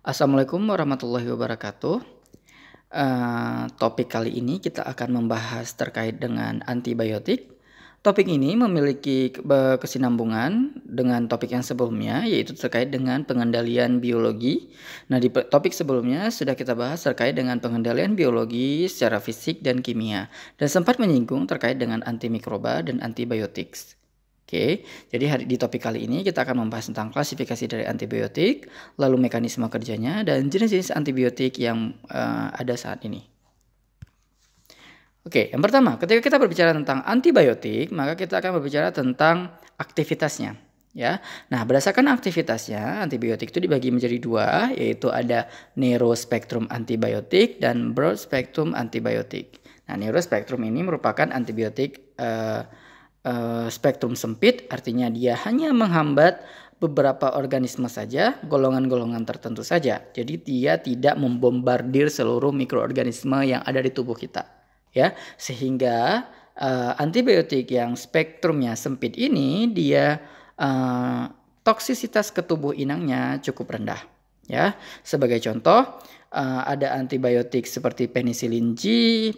Assalamualaikum warahmatullahi wabarakatuh. Uh, topik kali ini kita akan membahas terkait dengan antibiotik. Topik ini memiliki kesinambungan dengan topik yang sebelumnya, yaitu terkait dengan pengendalian biologi. Nah, di topik sebelumnya sudah kita bahas terkait dengan pengendalian biologi secara fisik dan kimia, dan sempat menyinggung terkait dengan antimikroba dan antibiotik. Oke, jadi hari di topik kali ini kita akan membahas tentang klasifikasi dari antibiotik, lalu mekanisme kerjanya dan jenis-jenis antibiotik yang uh, ada saat ini. Oke, yang pertama, ketika kita berbicara tentang antibiotik, maka kita akan berbicara tentang aktivitasnya, ya. Nah, berdasarkan aktivitasnya, antibiotik itu dibagi menjadi dua, yaitu ada narrow spectrum antibiotik dan broad spectrum antibiotik. Nah, narrow spectrum ini merupakan antibiotik uh, Eh, spektrum sempit, artinya dia hanya menghambat beberapa organisme saja, golongan-golongan tertentu saja. Jadi dia tidak membombardir seluruh mikroorganisme yang ada di tubuh kita, ya. Sehingga uh, antibiotik yang spektrumnya sempit ini dia uh, toksisitas ke tubuh inangnya cukup rendah, ya. Sebagai contoh, uh, ada antibiotik seperti penicillin G,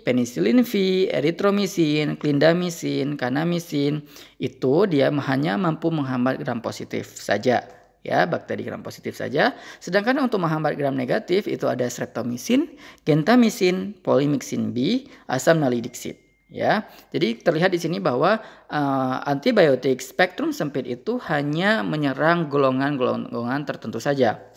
penicillin V, eritromisin, clindamycin, kanamisin itu dia hanya mampu menghambat gram positif saja ya bakteri gram positif saja. Sedangkan untuk menghambat gram negatif itu ada streptomisin, gentamisin, polimixin B, asam nalidixit. ya. Jadi terlihat di sini bahwa uh, antibiotik spektrum sempit itu hanya menyerang golongan-golongan tertentu saja.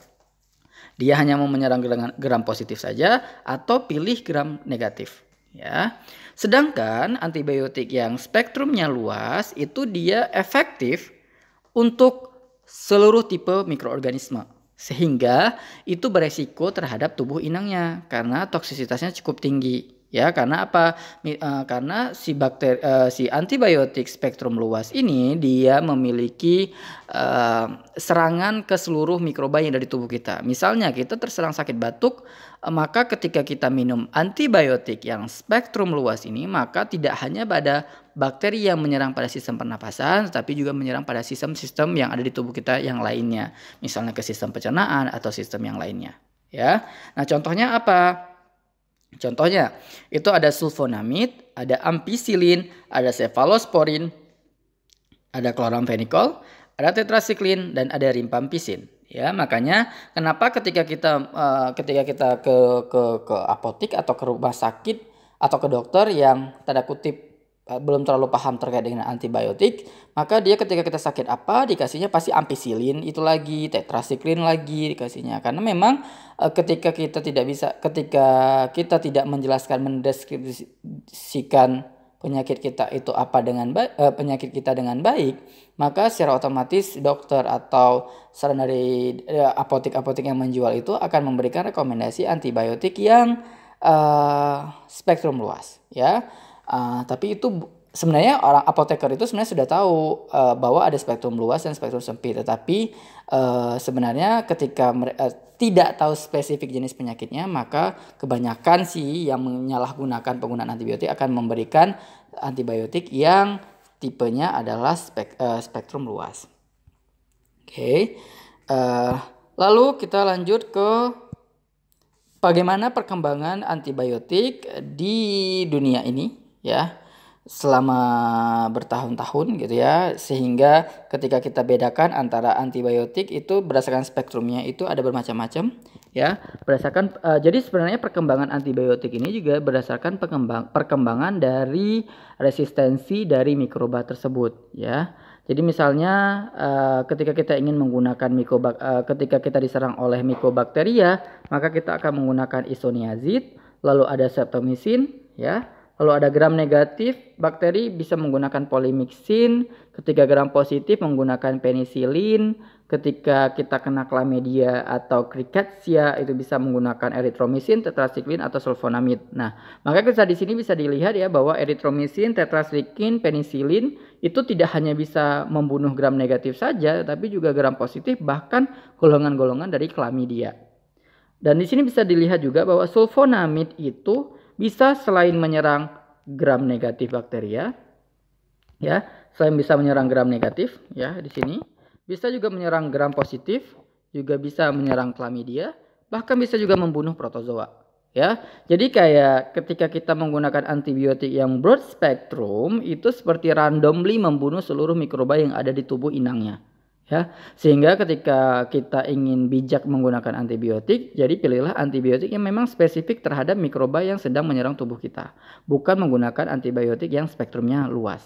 Dia hanya mau menyerang gram positif saja atau pilih gram negatif ya. Sedangkan antibiotik yang spektrumnya luas itu dia efektif untuk seluruh tipe mikroorganisme sehingga itu beresiko terhadap tubuh inangnya karena toksisitasnya cukup tinggi ya karena apa e, karena si bakteri e, si antibiotik spektrum luas ini dia memiliki e, serangan ke seluruh mikroba yang ada di tubuh kita misalnya kita terserang sakit batuk maka ketika kita minum antibiotik yang spektrum luas ini maka tidak hanya pada bakteri yang menyerang pada sistem pernapasan tetapi juga menyerang pada sistem-sistem yang ada di tubuh kita yang lainnya misalnya ke sistem pencernaan atau sistem yang lainnya ya nah contohnya apa Contohnya, itu ada sulfonamid, ada ampicillin, ada cephalosporin, ada kloramfenikol, ada tetrasiklin dan ada rimpampisin. Ya, makanya kenapa ketika kita uh, ketika kita ke ke ke apotik atau ke rumah sakit atau ke dokter yang tanda kutip Eh, belum terlalu paham terkait dengan antibiotik, maka dia ketika kita sakit apa dikasihnya pasti ampicillin itu lagi, tetrasiklin lagi dikasihnya. Karena memang e, ketika kita tidak bisa ketika kita tidak menjelaskan mendeskripsikan penyakit kita itu apa dengan baik e, eh, penyakit kita dengan baik, maka secara otomatis dokter atau saran dari apotek-apotek yang menjual itu akan memberikan rekomendasi antibiotik yang e, spektrum luas, ya Ah, tapi itu sebenarnya orang apoteker itu sebenarnya sudah tahu uh, bahwa ada spektrum luas dan spektrum sempit. Tetapi uh, sebenarnya ketika uh, tidak tahu spesifik jenis penyakitnya, maka kebanyakan sih yang menyalahgunakan penggunaan antibiotik akan memberikan antibiotik yang tipenya adalah spek, uh, spektrum luas. Oke. Okay. Uh, lalu kita lanjut ke bagaimana perkembangan antibiotik di dunia ini ya selama bertahun-tahun gitu ya sehingga ketika kita bedakan antara antibiotik itu berdasarkan spektrumnya itu ada bermacam-macam ya berdasarkan uh, jadi sebenarnya perkembangan antibiotik ini juga berdasarkan perkembang, perkembangan dari resistensi dari mikroba tersebut ya jadi misalnya uh, ketika kita ingin menggunakan mikroba, uh, ketika kita diserang oleh mikrobakteria maka kita akan menggunakan isoniazid lalu ada streptomisin, ya kalau ada gram negatif, bakteri bisa menggunakan polimixin. ketika gram positif menggunakan penisilin, ketika kita kena klamedia atau kriketsia, itu bisa menggunakan eritromisin, tetrasiklin, atau sulfonamid. Nah, maka kita di sini bisa dilihat ya bahwa eritromisin, tetrasiklin, penisilin itu tidak hanya bisa membunuh gram negatif saja, tapi juga gram positif bahkan golongan-golongan dari klamidia. Dan di sini bisa dilihat juga bahwa sulfonamid itu bisa selain menyerang gram negatif bakteria ya, selain bisa menyerang gram negatif ya di sini, bisa juga menyerang gram positif, juga bisa menyerang klamidia, bahkan bisa juga membunuh protozoa ya. Jadi kayak ketika kita menggunakan antibiotik yang broad spectrum itu seperti randomly membunuh seluruh mikroba yang ada di tubuh inangnya ya sehingga ketika kita ingin bijak menggunakan antibiotik jadi pilihlah antibiotik yang memang spesifik terhadap mikroba yang sedang menyerang tubuh kita bukan menggunakan antibiotik yang spektrumnya luas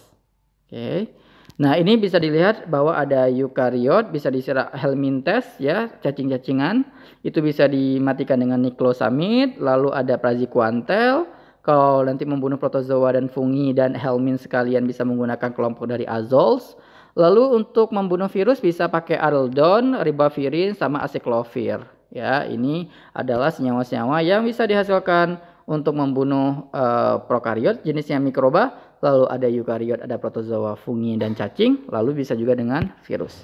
oke okay. nah ini bisa dilihat bahwa ada eukariot bisa diserap helminthes ya cacing-cacingan itu bisa dimatikan dengan niklosamid lalu ada praziquantel kalau nanti membunuh protozoa dan fungi dan helmin sekalian bisa menggunakan kelompok dari azoles Lalu untuk membunuh virus bisa pakai araldon, ribavirin, sama aciclovir. Ya, ini adalah senyawa-senyawa yang bisa dihasilkan untuk membunuh e, prokariot jenisnya mikroba, lalu ada eukariot, ada protozoa, fungi dan cacing, lalu bisa juga dengan virus.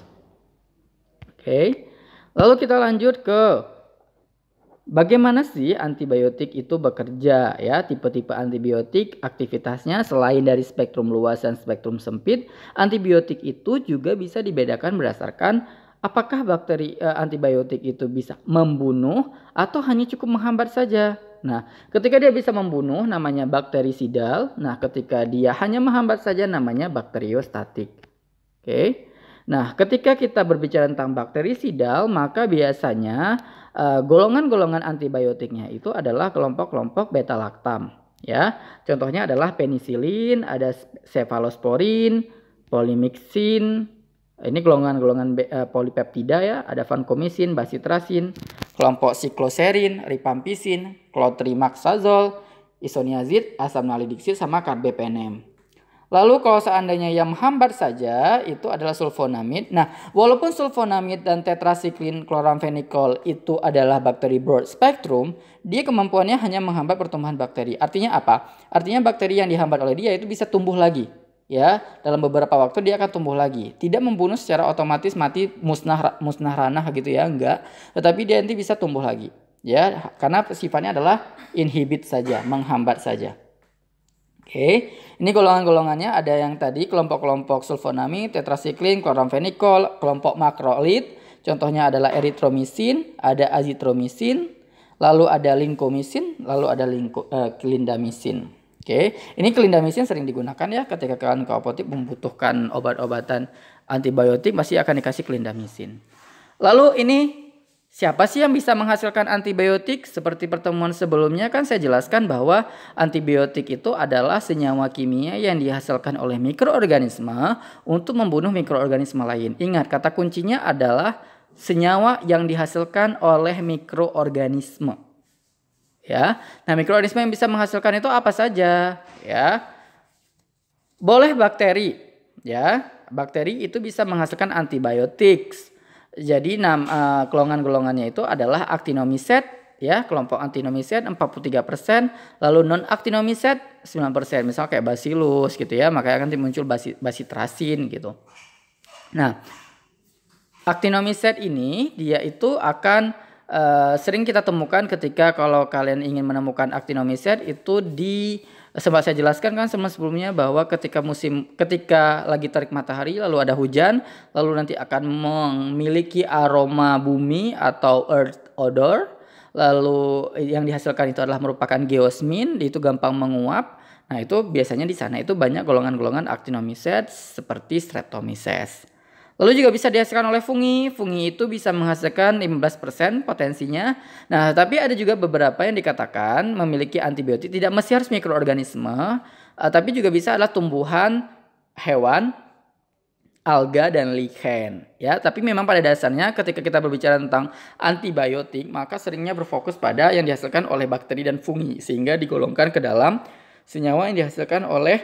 Oke. Lalu kita lanjut ke Bagaimana sih antibiotik itu bekerja ya? Tipe-tipe antibiotik aktivitasnya selain dari spektrum luas dan spektrum sempit, antibiotik itu juga bisa dibedakan berdasarkan apakah bakteri e, antibiotik itu bisa membunuh atau hanya cukup menghambat saja. Nah, ketika dia bisa membunuh namanya bakterisidal, nah ketika dia hanya menghambat saja namanya bakteriostatik. Oke. Okay? Nah, ketika kita berbicara tentang bakterisidal, maka biasanya Eh, golongan-golongan antibiotiknya itu adalah kelompok-kelompok beta laktam ya. Contohnya adalah penisilin, ada cephalosporin, polimixin, ini golongan-golongan eh, polipeptida ya, ada vancomycin, basitrasin, kelompok sikloserin, ripampisin, clotrimaxazole, isoniazid, asam nalidixil sama karbepenem. Lalu kalau seandainya yang menghambat saja itu adalah sulfonamid. Nah, walaupun sulfonamid dan tetrasiklin kloramfenikol itu adalah bakteri broad spectrum, dia kemampuannya hanya menghambat pertumbuhan bakteri. Artinya apa? Artinya bakteri yang dihambat oleh dia itu bisa tumbuh lagi. Ya, dalam beberapa waktu dia akan tumbuh lagi. Tidak membunuh secara otomatis mati musnah musnah ranah gitu ya, enggak. Tetapi dia nanti bisa tumbuh lagi. Ya, karena sifatnya adalah inhibit saja, menghambat saja. Oke, okay. ini golongan-golongannya ada yang tadi kelompok-kelompok sulfonami, tetrasiklin, kloramfenikol, kelompok makrolit. Contohnya adalah eritromisin, ada azitromisin, lalu ada linkomisin, lalu ada linko, uh, eh, klindamisin. Oke, okay. ini klindamisin sering digunakan ya ketika kalian kapotik membutuhkan obat-obatan antibiotik masih akan dikasih klindamisin. Lalu ini Siapa sih yang bisa menghasilkan antibiotik? Seperti pertemuan sebelumnya kan saya jelaskan bahwa antibiotik itu adalah senyawa kimia yang dihasilkan oleh mikroorganisme untuk membunuh mikroorganisme lain. Ingat, kata kuncinya adalah senyawa yang dihasilkan oleh mikroorganisme. Ya. Nah, mikroorganisme yang bisa menghasilkan itu apa saja, ya? Boleh bakteri, ya. Bakteri itu bisa menghasilkan antibiotik jadi enam uh, eh, golongan-golongannya itu adalah actinomiset ya, kelompok actinomiset 43%, lalu non actinomiset 9%. Misal kayak basilus gitu ya, makanya akan muncul basi, basitrasin gitu. Nah, actinomiset ini dia itu akan uh, sering kita temukan ketika kalau kalian ingin menemukan actinomiset itu di sempat saya jelaskan kan sama sebelumnya bahwa ketika musim ketika lagi tarik matahari lalu ada hujan lalu nanti akan memiliki aroma bumi atau earth odor lalu yang dihasilkan itu adalah merupakan geosmin itu gampang menguap nah itu biasanya di sana itu banyak golongan-golongan actinomycetes seperti streptomyces Lalu juga bisa dihasilkan oleh fungi. Fungi itu bisa menghasilkan 15% potensinya. Nah, tapi ada juga beberapa yang dikatakan memiliki antibiotik tidak mesti harus mikroorganisme, uh, tapi juga bisa adalah tumbuhan, hewan, alga dan lichen, Ya, tapi memang pada dasarnya ketika kita berbicara tentang antibiotik, maka seringnya berfokus pada yang dihasilkan oleh bakteri dan fungi sehingga digolongkan ke dalam senyawa yang dihasilkan oleh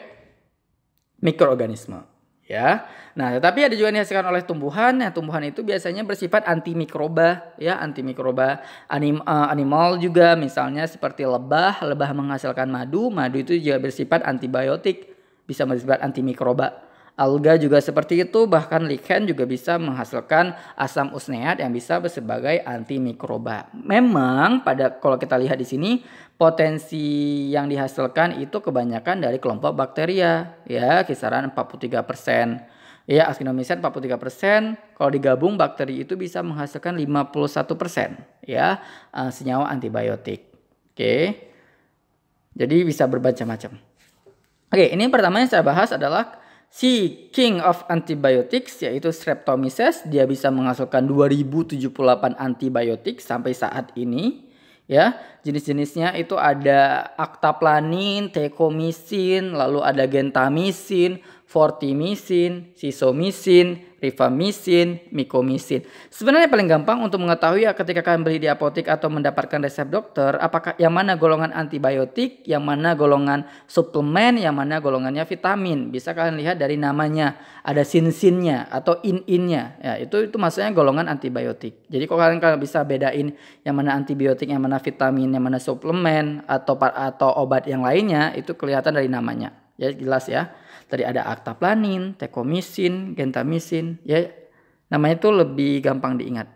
mikroorganisme ya. Nah, tetapi ada juga yang dihasilkan oleh tumbuhan. Nah, tumbuhan itu biasanya bersifat antimikroba, ya, antimikroba anim, uh, animal juga misalnya seperti lebah, lebah menghasilkan madu, madu itu juga bersifat antibiotik, bisa bersifat antimikroba. Alga juga seperti itu, bahkan lichen juga bisa menghasilkan asam usneat yang bisa sebagai antimikroba. Memang pada kalau kita lihat di sini potensi yang dihasilkan itu kebanyakan dari kelompok bakteria, ya kisaran 43%. Ya, askindomisin 43%, kalau digabung bakteri itu bisa menghasilkan 51% ya eh, senyawa antibiotik. Oke. Jadi bisa berbaca macam Oke, ini pertama yang saya bahas adalah Si king of antibiotics yaitu Streptomyces dia bisa menghasilkan 2078 antibiotik sampai saat ini ya. Jenis-jenisnya itu ada actaplanin, tekomisin, lalu ada gentamisin, fortimisin, sisomisin, rifamisin, mikomisin. Sebenarnya paling gampang untuk mengetahui ya ketika kalian beli di apotek atau mendapatkan resep dokter, apakah yang mana golongan antibiotik, yang mana golongan suplemen, yang mana golongannya vitamin. Bisa kalian lihat dari namanya, ada sin sinnya atau in-innya. Ya, itu itu maksudnya golongan antibiotik. Jadi kalau kalian kalian bisa bedain yang mana antibiotik, yang mana vitamin, yang mana suplemen atau atau obat yang lainnya, itu kelihatan dari namanya. Ya jelas ya. Tadi ada aktaplanin, tekomisin, gentamisin, ya namanya itu lebih gampang diingat.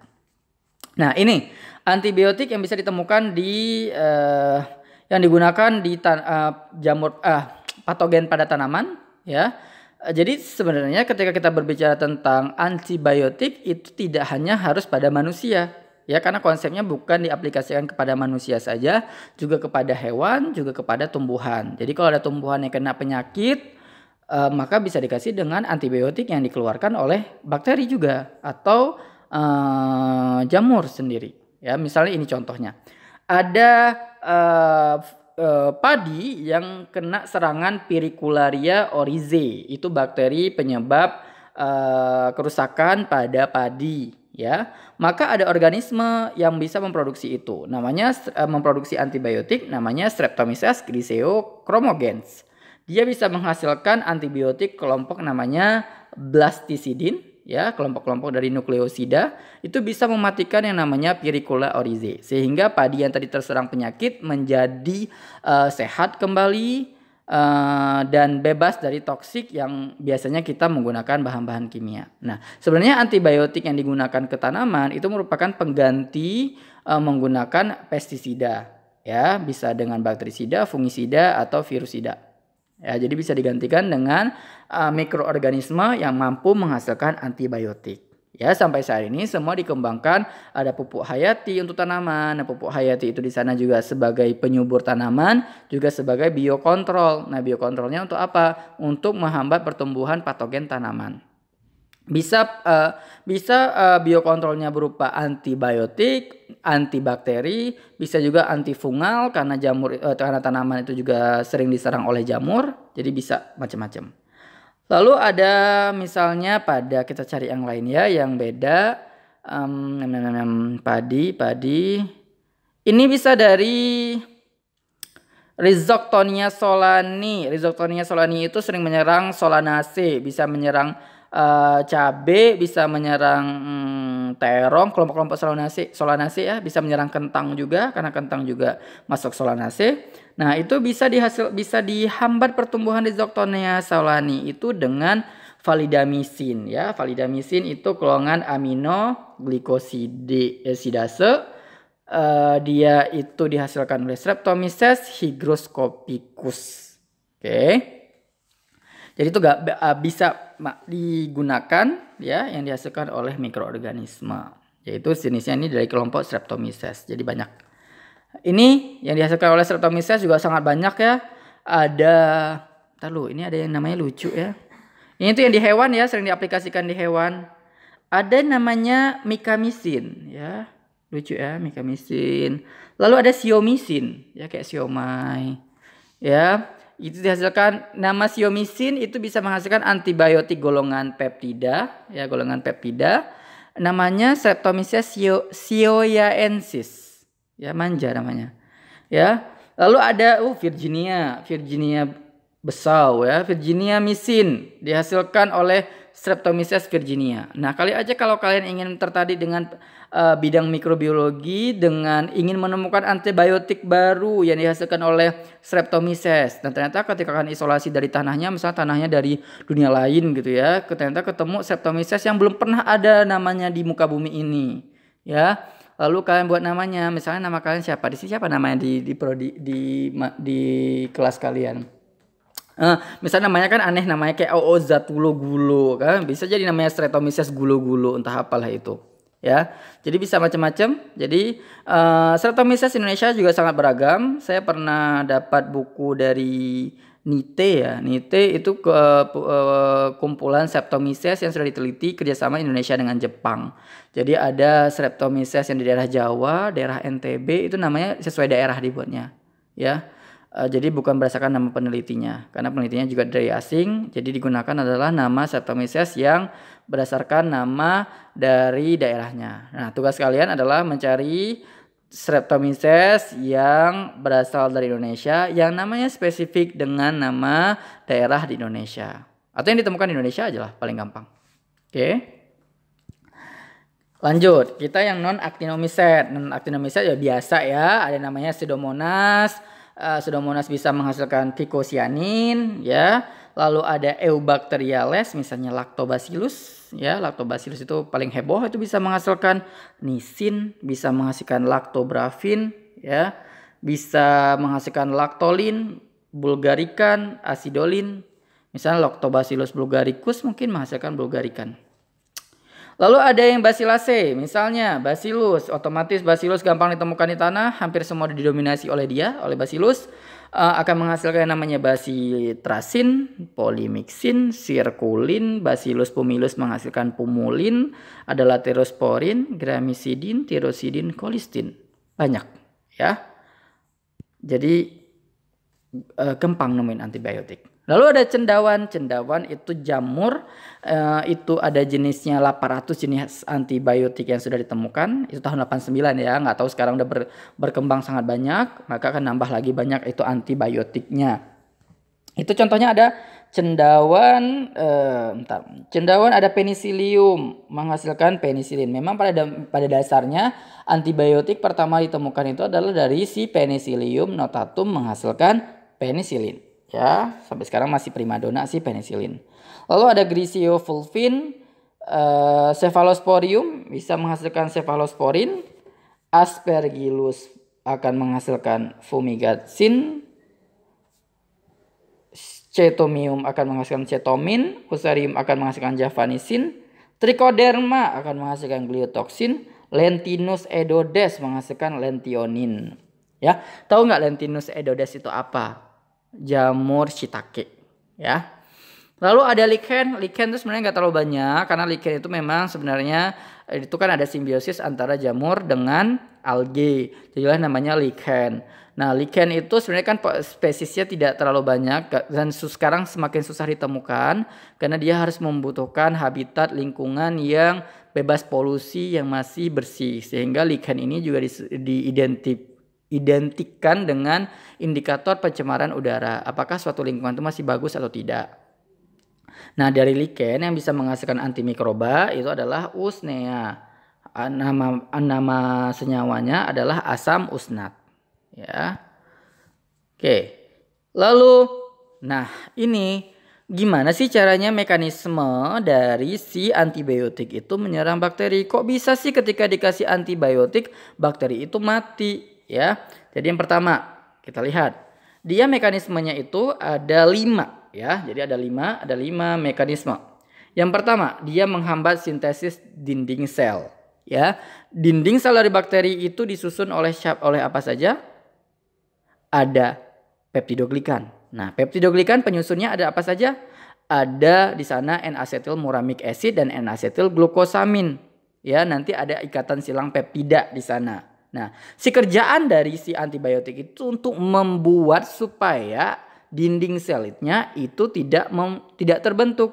Nah, ini antibiotik yang bisa ditemukan di uh, yang digunakan di tan uh, jamur uh, patogen pada tanaman, ya. Jadi sebenarnya ketika kita berbicara tentang antibiotik itu tidak hanya harus pada manusia, ya karena konsepnya bukan diaplikasikan kepada manusia saja juga kepada hewan juga kepada tumbuhan jadi kalau ada tumbuhan yang kena penyakit uh, maka bisa dikasih dengan antibiotik yang dikeluarkan oleh bakteri juga atau uh, jamur sendiri. Ya, misalnya ini contohnya. Ada uh, uh, padi yang kena serangan Piricularia oryzae, itu bakteri penyebab uh, kerusakan pada padi ya maka ada organisme yang bisa memproduksi itu namanya memproduksi antibiotik namanya streptomyces griseo chromogens dia bisa menghasilkan antibiotik kelompok namanya blastisidin ya kelompok-kelompok dari nukleosida itu bisa mematikan yang namanya Pyrrhicula oryzae sehingga padi yang tadi terserang penyakit menjadi uh, sehat kembali uh, dan bebas dari toksik yang biasanya kita menggunakan bahan-bahan kimia. Nah, sebenarnya antibiotik yang digunakan ke tanaman itu merupakan pengganti uh, menggunakan pestisida ya, bisa dengan bakterisida, fungisida atau virusida. Ya, jadi bisa digantikan dengan uh, mikroorganisme yang mampu menghasilkan antibiotik. Ya, sampai saat ini semua dikembangkan ada pupuk hayati untuk tanaman. Nah, pupuk hayati itu di sana juga sebagai penyubur tanaman, juga sebagai biokontrol. Nah, biokontrolnya untuk apa? Untuk menghambat pertumbuhan patogen tanaman bisa uh, bisa uh, biokontrolnya berupa antibiotik, antibakteri, bisa juga antifungal karena jamur uh, karena tanaman itu juga sering diserang oleh jamur, jadi bisa macam-macam. Lalu ada misalnya pada kita cari yang lain ya yang beda um, nem, padi padi ini bisa dari Rhizoctonia solani. Rhizoctonia solani itu sering menyerang solanaceae, bisa menyerang uh, cabe bisa menyerang hmm, terong, kelompok-kelompok solanasi solanasi ya, bisa menyerang kentang juga karena kentang juga masuk solanasi Nah, itu bisa dihasil bisa dihambat pertumbuhan Rhizoctonia solani itu dengan validamisin ya. Validamisin itu golongan amino glikosidase uh, eh, dia itu dihasilkan oleh Streptomyces hygroscopicus. Oke. Okay. Jadi itu gak eh, bisa digunakan ya yang dihasilkan oleh mikroorganisme yaitu jenisnya ini dari kelompok Streptomyces. Jadi banyak. Ini yang dihasilkan oleh Streptomyces juga sangat banyak ya. Ada Lalu ini ada yang namanya lucu ya. Ini tuh yang di hewan ya, sering diaplikasikan di hewan. Ada namanya mikamisin ya. Lucu ya, mikamisin. Lalu ada siomisin ya kayak siomay. Ya, itu dihasilkan nama siomisin itu bisa menghasilkan antibiotik golongan peptida ya golongan peptida namanya Streptomyces sio, sioyaensis ya manja namanya ya lalu ada uh Virginia Virginia besau ya Virginia misin dihasilkan oleh Streptomyces virginia nah kali aja kalau kalian ingin tertarik dengan uh, bidang mikrobiologi dengan ingin menemukan antibiotik baru yang dihasilkan oleh Streptomyces. Dan ternyata ketika akan isolasi dari tanahnya, misalnya tanahnya dari dunia lain gitu ya, ternyata ketemu Streptomyces yang belum pernah ada namanya di muka bumi ini, ya. Lalu kalian buat namanya, misalnya nama kalian siapa? Di sini siapa namanya di di di di, di kelas kalian? Uh, eh, misalnya namanya kan aneh namanya kayak OO Zatulo Gulo kan bisa jadi namanya Streptomyces Gulo Gulo entah apalah itu ya. Jadi bisa macam-macam. Jadi uh, serta Indonesia juga sangat beragam. Saya pernah dapat buku dari NITE ya. NITE itu ke uh, kumpulan Streptomyces yang sudah diteliti kerjasama Indonesia dengan Jepang. Jadi ada Streptomyces yang di daerah Jawa, daerah NTB itu namanya sesuai daerah dibuatnya, ya. Eh, jadi bukan berdasarkan nama penelitinya, karena penelitinya juga dari asing. Jadi digunakan adalah nama Streptomyces yang berdasarkan nama dari daerahnya. Nah, tugas kalian adalah mencari Streptomyces yang berasal dari Indonesia yang namanya spesifik dengan nama daerah di Indonesia atau yang ditemukan di Indonesia aja lah paling gampang. Oke. Lanjut, kita yang non actinomycet. Non actinomycet ya biasa ya, ada namanya pseudomonas. Uh, pseudomonas bisa menghasilkan phycocyanin ya. Lalu ada Eubacteriales misalnya Lactobacillus ya lactobacillus itu paling heboh itu bisa menghasilkan nisin bisa menghasilkan laktobrafin ya bisa menghasilkan laktolin bulgarikan asidolin misalnya lactobacillus bulgaricus mungkin menghasilkan bulgarikan Lalu ada yang basilase, misalnya bacillus, otomatis bacillus gampang ditemukan di tanah, hampir semua didominasi oleh dia, oleh bacillus uh, akan menghasilkan yang namanya basitrasin, polimixin, sirkulin, bacillus pumilus menghasilkan pumulin, ada laterosporin, gramisidin, tirosidin, kolistin. Banyak ya. Jadi uh, eh, gampang nemuin antibiotik. Lalu ada cendawan, cendawan itu jamur, Eh, itu ada jenisnya 800 jenis antibiotik yang sudah ditemukan, itu tahun 89 ya, nggak tahu sekarang udah ber, berkembang sangat banyak, maka akan nambah lagi banyak itu antibiotiknya. Itu contohnya ada cendawan, eh, bentar, cendawan ada Penicillium menghasilkan penisilin. Memang pada pada dasarnya antibiotik pertama ditemukan itu adalah dari si penisilium notatum menghasilkan penisilin ya sampai sekarang masih primadona sih penicillin. Lalu ada Griseofulvin, uh, cephalosporium bisa menghasilkan cephalosporin, aspergillus akan menghasilkan fumigatsin, cetomium akan menghasilkan cetomin, fusarium akan menghasilkan javanisin, trichoderma akan menghasilkan gliotoxin, lentinus edodes menghasilkan lentionin. Ya, tahu nggak lentinus edodes itu apa? jamur shiitake ya. Lalu ada liken, liken itu sebenarnya nggak terlalu banyak karena liken itu memang sebenarnya eh, itu kan ada simbiosis antara jamur dengan algae. Jadilah namanya liken. Nah, liken itu sebenarnya kan spesiesnya tidak terlalu banyak dan sekarang semakin susah ditemukan karena dia harus membutuhkan habitat lingkungan yang bebas polusi yang masih bersih sehingga liken ini juga diidentifikasi identikan dengan indikator pencemaran udara. Apakah suatu lingkungan itu masih bagus atau tidak? Nah, dari liken yang bisa menghasilkan antimikroba itu adalah usnea. Nama nama senyawanya adalah asam usnat. Ya. Oke. Lalu nah, ini gimana sih caranya mekanisme dari si antibiotik itu menyerang bakteri? Kok bisa sih ketika dikasih antibiotik bakteri itu mati? ya. Jadi yang pertama kita lihat dia mekanismenya itu ada lima ya. Jadi ada lima, ada lima mekanisme. Yang pertama dia menghambat sintesis dinding sel ya. Dinding sel dari bakteri itu disusun oleh oleh apa saja? Ada peptidoglikan. Nah, peptidoglikan penyusunnya ada apa saja? Ada di sana N-acetyl muramic acid dan N-acetyl glukosamin. Ya, nanti ada ikatan silang peptida di sana. Nah, si kerjaan dari si antibiotik itu untuk membuat supaya dinding selitnya itu tidak mem, tidak terbentuk.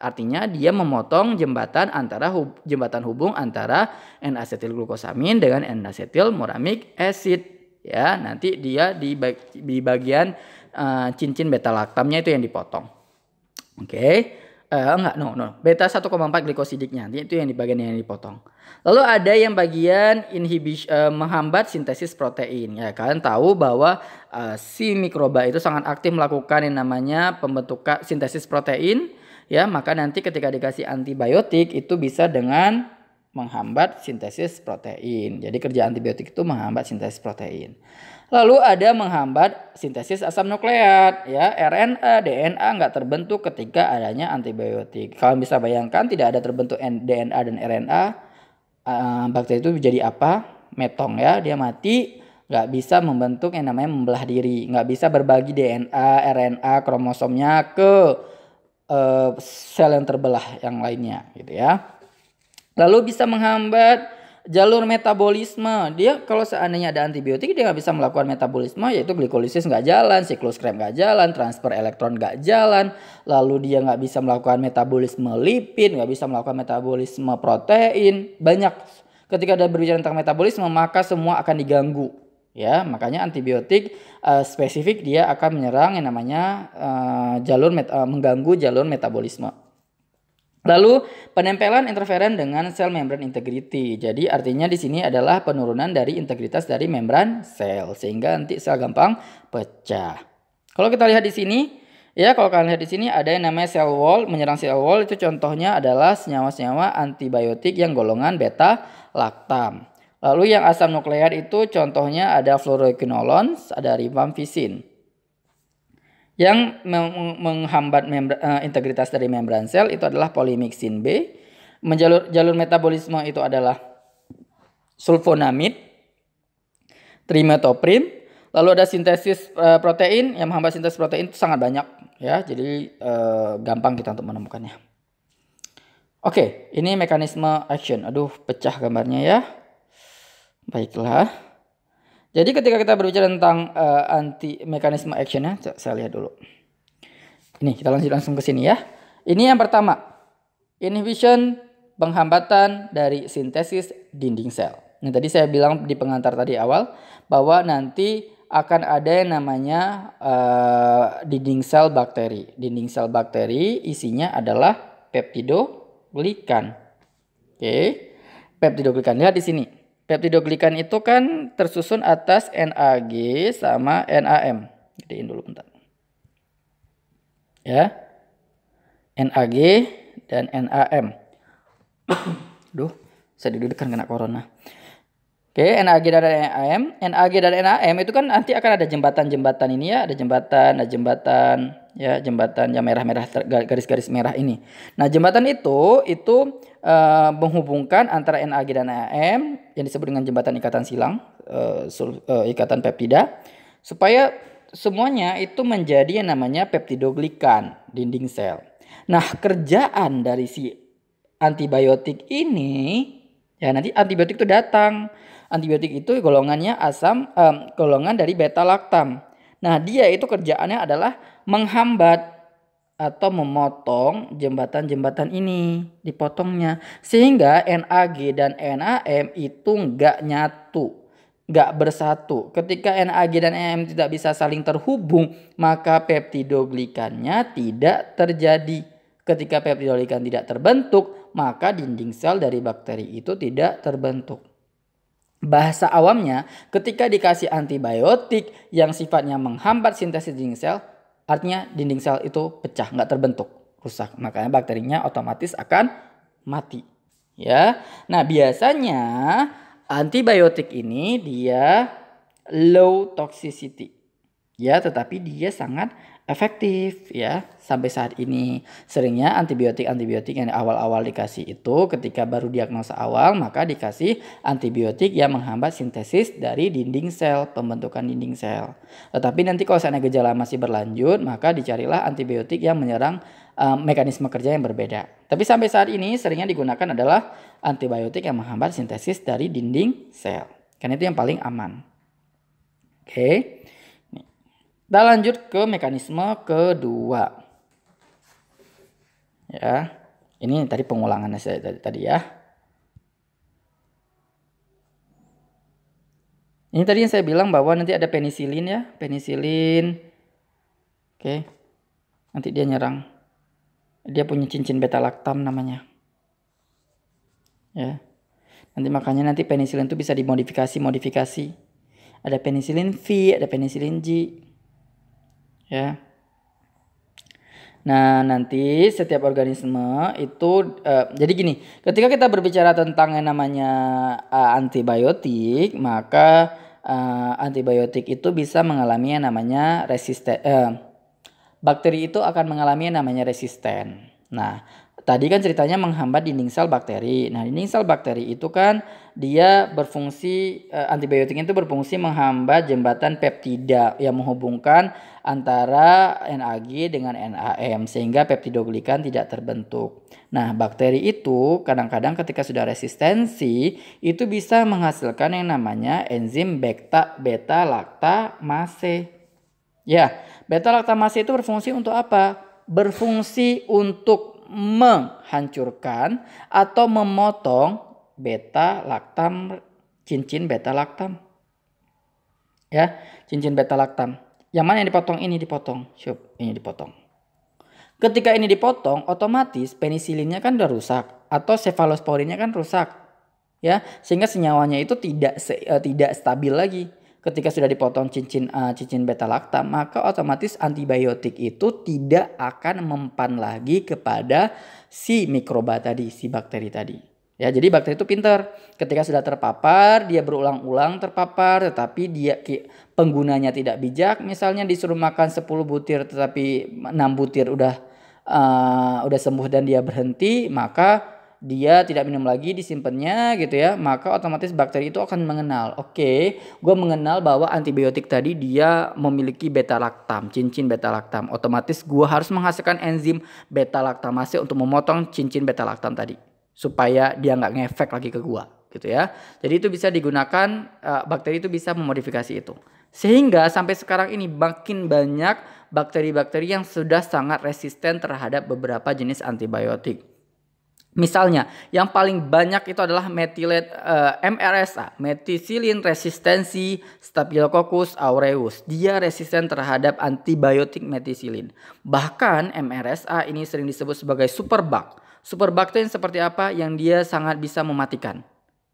Artinya dia memotong jembatan antara hub, jembatan hubung antara N-acetyl glukosamin dengan N-acetyl acid ya. Nanti dia di di bagian uh, cincin beta laktamnya itu yang dipotong. Oke. Okay uh, enggak no no beta 1,4 glikosidiknya itu yang di bagian yang dipotong lalu ada yang bagian inhibis, uh, menghambat sintesis protein ya kalian tahu bahwa uh, si mikroba itu sangat aktif melakukan yang namanya pembentukan sintesis protein ya maka nanti ketika dikasih antibiotik itu bisa dengan menghambat sintesis protein jadi kerja antibiotik itu menghambat sintesis protein Lalu ada menghambat sintesis asam nukleat, ya RNA, DNA nggak terbentuk ketika adanya antibiotik. Kalau bisa bayangkan tidak ada terbentuk DNA dan RNA, eh, bakteri itu menjadi apa? Metong ya, dia mati, nggak bisa membentuk yang namanya membelah diri, nggak bisa berbagi DNA, RNA, kromosomnya ke uh, sel yang terbelah yang lainnya, gitu ya. Lalu bisa menghambat jalur metabolisme dia kalau seandainya ada antibiotik dia nggak bisa melakukan metabolisme yaitu glikolisis nggak jalan siklus krem nggak jalan transfer elektron nggak jalan lalu dia nggak bisa melakukan metabolisme lipid nggak bisa melakukan metabolisme protein banyak ketika ada berbicara tentang metabolisme maka semua akan diganggu ya makanya antibiotik uh, spesifik dia akan menyerang yang namanya uh, jalur met, uh, mengganggu jalur metabolisme Lalu penempelan interferen dengan sel membran integriti. Jadi artinya di sini adalah penurunan dari integritas dari membran sel sehingga nanti sel gampang pecah. Kalau kita lihat di sini, ya kalau kalian lihat di sini ada yang namanya sel wall, menyerang sel wall itu contohnya adalah senyawa-senyawa antibiotik yang golongan beta laktam. Lalu yang asam nukleat itu contohnya ada fluoroquinolones, ada rifampisin. Yang menghambat membra, uh, integritas dari membran sel itu adalah polimiksin B. Menjalur jalur metabolisme itu adalah sulfonamid, trimetoprim. Lalu ada sintesis uh, protein yang menghambat sintesis protein itu sangat banyak ya. Jadi uh, gampang kita untuk menemukannya. Oke, ini mekanisme action. Aduh, pecah gambarnya ya. Baiklah. Jadi ketika kita berbicara tentang uh, anti mekanisme actionnya, saya lihat dulu. Ini kita lanjut langsung ke sini ya. Ini yang pertama, inhibition penghambatan dari sintesis dinding sel. Nah tadi saya bilang di pengantar tadi awal bahwa nanti akan ada yang namanya uh, dinding sel bakteri. Dinding sel bakteri isinya adalah peptidoglikan. Oke, okay. peptidoglikan lihat di sini. Peptidoglikan itu kan tersusun atas NAG sama NAM. Gedein dulu bentar. Ya. NAG dan NAM. Duh, saya didudukkan kena corona. Oke, okay, NAG dan NAM, NAG dan NAM itu kan nanti akan ada jembatan-jembatan ini ya, ada jembatan, ada jembatan, ya jembatan yang merah-merah garis-garis merah ini. Nah, jembatan itu itu uh, menghubungkan antara NAG dan NAM yang disebut dengan jembatan ikatan silang, uh, uh, ikatan peptida, supaya semuanya itu menjadi yang namanya peptidoglikan dinding sel. Nah, kerjaan dari si antibiotik ini ya nanti antibiotik itu datang Antibiotik itu golongannya asam um, golongan dari beta laktam. Nah, dia itu kerjaannya adalah menghambat atau memotong jembatan-jembatan ini dipotongnya sehingga NAG dan NAM itu nggak nyatu nggak bersatu ketika NAG dan NAM tidak bisa saling terhubung maka peptidoglikannya tidak terjadi ketika peptidoglikan tidak terbentuk maka dinding sel dari bakteri itu tidak terbentuk Bahasa awamnya, ketika dikasih antibiotik yang sifatnya menghambat sintesis dinding sel, artinya dinding sel itu pecah, nggak terbentuk, rusak. Makanya bakterinya otomatis akan mati. Ya, nah biasanya antibiotik ini dia low toxicity. Ya, tetapi dia sangat efektif ya sampai saat ini. Seringnya antibiotik-antibiotik yang awal-awal dikasih itu ketika baru diagnosa awal maka dikasih antibiotik yang menghambat sintesis dari dinding sel, pembentukan dinding sel. Tetapi nanti kalau sana gejala masih berlanjut maka dicarilah antibiotik yang menyerang um, mekanisme kerja yang berbeda. Tapi sampai saat ini seringnya digunakan adalah antibiotik yang menghambat sintesis dari dinding sel. Karena itu yang paling aman. Oke. Okay. Kita lanjut ke mekanisme kedua. Ya. Ini tadi pengulangannya saya tadi, tadi ya. Ini tadi yang saya bilang bahwa nanti ada penisilin ya, penisilin. Oke. Nanti dia nyerang. Dia punya cincin beta laktam namanya. Ya. Nanti makanya nanti penisilin itu bisa dimodifikasi-modifikasi. Ada penisilin V, ada penisilin G ya. Nah, nanti setiap organisme itu uh, jadi gini, ketika kita berbicara tentang yang namanya uh, antibiotik, maka uh, antibiotik itu bisa mengalami yang namanya resisten uh, bakteri itu akan mengalami yang namanya resisten. Nah, Tadi kan ceritanya menghambat dinding sel bakteri. Nah, dinding sel bakteri itu kan dia berfungsi eh, antibiotik itu berfungsi menghambat jembatan peptida yang menghubungkan antara NAG dengan NAM sehingga peptidoglikan tidak terbentuk. Nah, bakteri itu kadang-kadang ketika sudah resistensi itu bisa menghasilkan yang namanya enzim beta beta lactamase. Ya, beta lactamase itu berfungsi untuk apa? Berfungsi untuk menghancurkan atau memotong beta laktam cincin beta laktam. Ya, cincin beta laktam. Yang mana yang dipotong ini dipotong, Shup, ini dipotong. Ketika ini dipotong, otomatis penisilinnya kan udah rusak atau sefalosporinnya kan rusak. Ya, sehingga senyawanya itu tidak se, uh, tidak stabil lagi ketika sudah dipotong cincin uh, cincin beta lakta maka otomatis antibiotik itu tidak akan mempan lagi kepada si mikroba tadi, si bakteri tadi. Ya, jadi bakteri itu pinter Ketika sudah terpapar, dia berulang-ulang terpapar, tetapi dia penggunanya tidak bijak. Misalnya disuruh makan 10 butir tetapi 6 butir udah uh, udah sembuh dan dia berhenti, maka dia tidak minum lagi disimpannya gitu ya maka otomatis bakteri itu akan mengenal oke okay, gue mengenal bahwa antibiotik tadi dia memiliki beta laktam cincin beta laktam otomatis gue harus menghasilkan enzim beta laktamase untuk memotong cincin beta laktam tadi supaya dia nggak ngefek lagi ke gue gitu ya jadi itu bisa digunakan eh, bakteri itu bisa memodifikasi itu sehingga sampai sekarang ini makin banyak bakteri-bakteri yang sudah sangat resisten terhadap beberapa jenis antibiotik Misalnya, yang paling banyak itu adalah metilet uh, eh, MRSA, metisilin resistensi Staphylococcus aureus. Dia resisten terhadap antibiotik metisilin. Bahkan MRSA ini sering disebut sebagai superbug. Superbug itu yang seperti apa? Yang dia sangat bisa mematikan.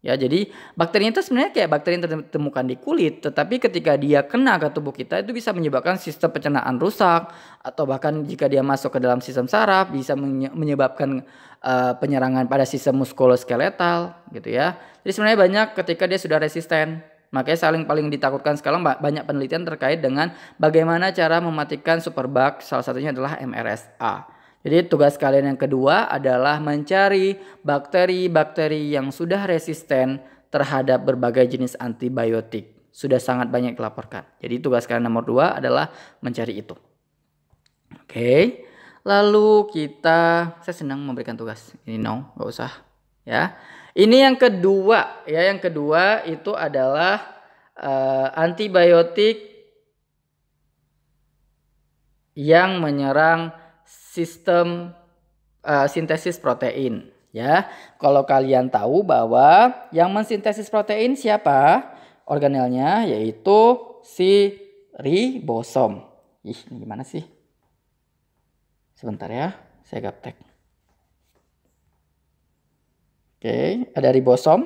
Ya, jadi bakterinya itu sebenarnya kayak bakteri yang ditemukan di kulit, tetapi ketika dia kena ke tubuh kita itu bisa menyebabkan sistem pencernaan rusak atau bahkan jika dia masuk ke dalam sistem saraf bisa menyebabkan uh, penyerangan pada sistem muskuloskeletal gitu ya. Jadi sebenarnya banyak ketika dia sudah resisten. Makanya saling paling ditakutkan sekarang banyak penelitian terkait dengan bagaimana cara mematikan superbug salah satunya adalah MRSA. Jadi tugas kalian yang kedua adalah mencari bakteri-bakteri yang sudah resisten terhadap berbagai jenis antibiotik. Sudah sangat banyak dilaporkan. Jadi tugas kalian nomor dua adalah mencari itu. Oke. Lalu kita, saya senang memberikan tugas. Ini no, nggak usah. Ya. Ini yang kedua. Ya, yang kedua itu adalah uh, antibiotik yang menyerang sistem uh, sintesis protein ya. Kalau kalian tahu bahwa yang mensintesis protein siapa? Organelnya yaitu si ribosom. Ih, ini gimana sih? Sebentar ya, saya gaptek. Oke, ada ribosom.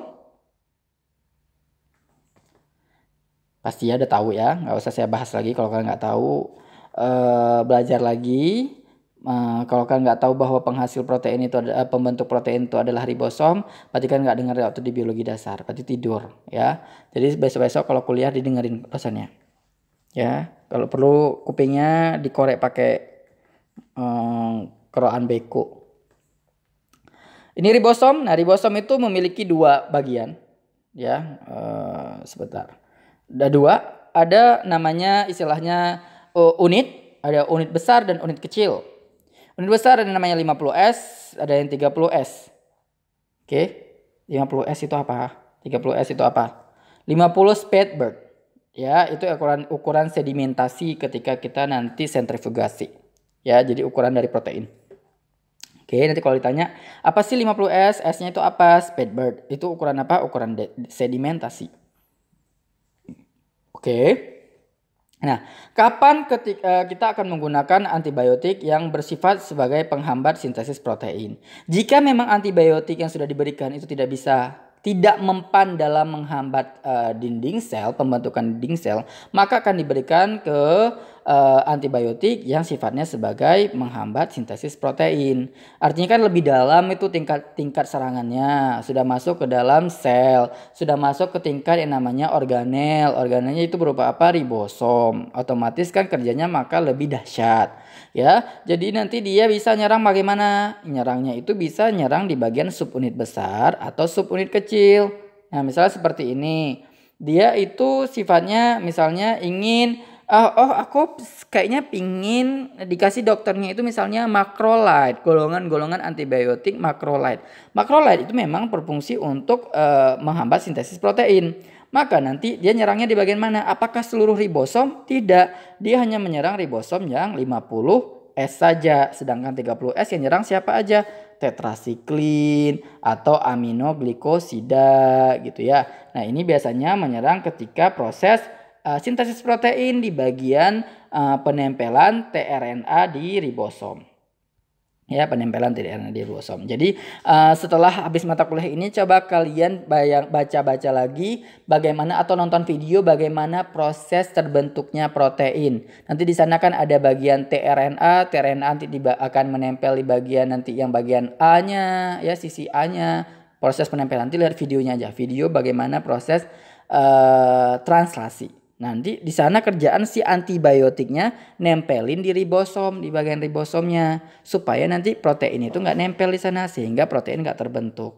Pasti ada tahu ya, nggak usah saya bahas lagi kalau kalian nggak tahu. Uh, belajar lagi Eh, kalau kalian nggak tahu bahwa penghasil protein itu ada eh, pembentuk protein itu adalah ribosom, berarti kan nggak dengar waktu di biologi dasar, berarti tidur ya. Jadi besok-besok kalau kuliah didengerin pesannya. Ya, kalau perlu kupingnya dikorek pakai um, keroan beku. Ini ribosom. Nah, ribosom itu memiliki dua bagian ya. Uh, sebentar. Ada dua, ada namanya istilahnya uh, unit, ada unit besar dan unit kecil Unit besar ada yang namanya 50S, ada yang 30S. Oke. 50S itu apa? 30S itu apa? 50 Speedbird. Ya, itu ukuran ukuran sedimentasi ketika kita nanti sentrifugasi. Ya, jadi ukuran dari protein. Oke, nanti kalau ditanya, apa sih 50S? S-nya itu apa? Speedbird. Itu ukuran apa? Ukuran sedimentasi. Oke. Nah, kapan ketika eh, kita akan menggunakan antibiotik yang bersifat sebagai penghambat sintesis protein? Jika memang antibiotik yang sudah diberikan itu tidak bisa tidak mempan dalam menghambat uh, dinding sel, pembentukan dinding sel, maka akan diberikan ke uh, antibiotik yang sifatnya sebagai menghambat sintesis protein. Artinya kan lebih dalam itu tingkat tingkat serangannya sudah masuk ke dalam sel, sudah masuk ke tingkat yang namanya organel. Organelnya itu berupa apa? Ribosom. Otomatis kan kerjanya maka lebih dahsyat. Ya, jadi nanti dia bisa nyerang bagaimana? Nyerangnya itu bisa nyerang di bagian subunit besar atau subunit kecil. Nah, misalnya seperti ini. Dia itu sifatnya misalnya ingin uh, oh aku kayaknya pingin dikasih dokternya itu misalnya macrolide, golongan-golongan antibiotik macrolide. Macrolide itu memang berfungsi untuk uh, menghambat sintesis protein. Maka nanti dia nyerangnya di bagian mana? Apakah seluruh ribosom? Tidak. Dia hanya menyerang ribosom yang 50S saja. Sedangkan 30S yang nyerang siapa aja? tetrasiklin atau aminoglikosida gitu ya. Nah, ini biasanya menyerang ketika proses Eh, sintesis protein di bagian uh, penempelan tRNA di ribosom ya penempelan tRNA di ribosom. Jadi uh, setelah habis mata kuliah ini coba kalian bayang baca-baca lagi bagaimana atau nonton video bagaimana proses terbentuknya protein. Nanti di sana kan ada bagian tRNA, tRNA nanti akan menempel di bagian nanti yang bagian A-nya ya sisi A-nya. Proses penempelan nanti lihat videonya aja, video bagaimana proses uh, translasi. Nanti di sana kerjaan si antibiotiknya nempelin di ribosom, di bagian ribosomnya. Supaya nanti protein itu nggak nempel di sana sehingga protein nggak terbentuk.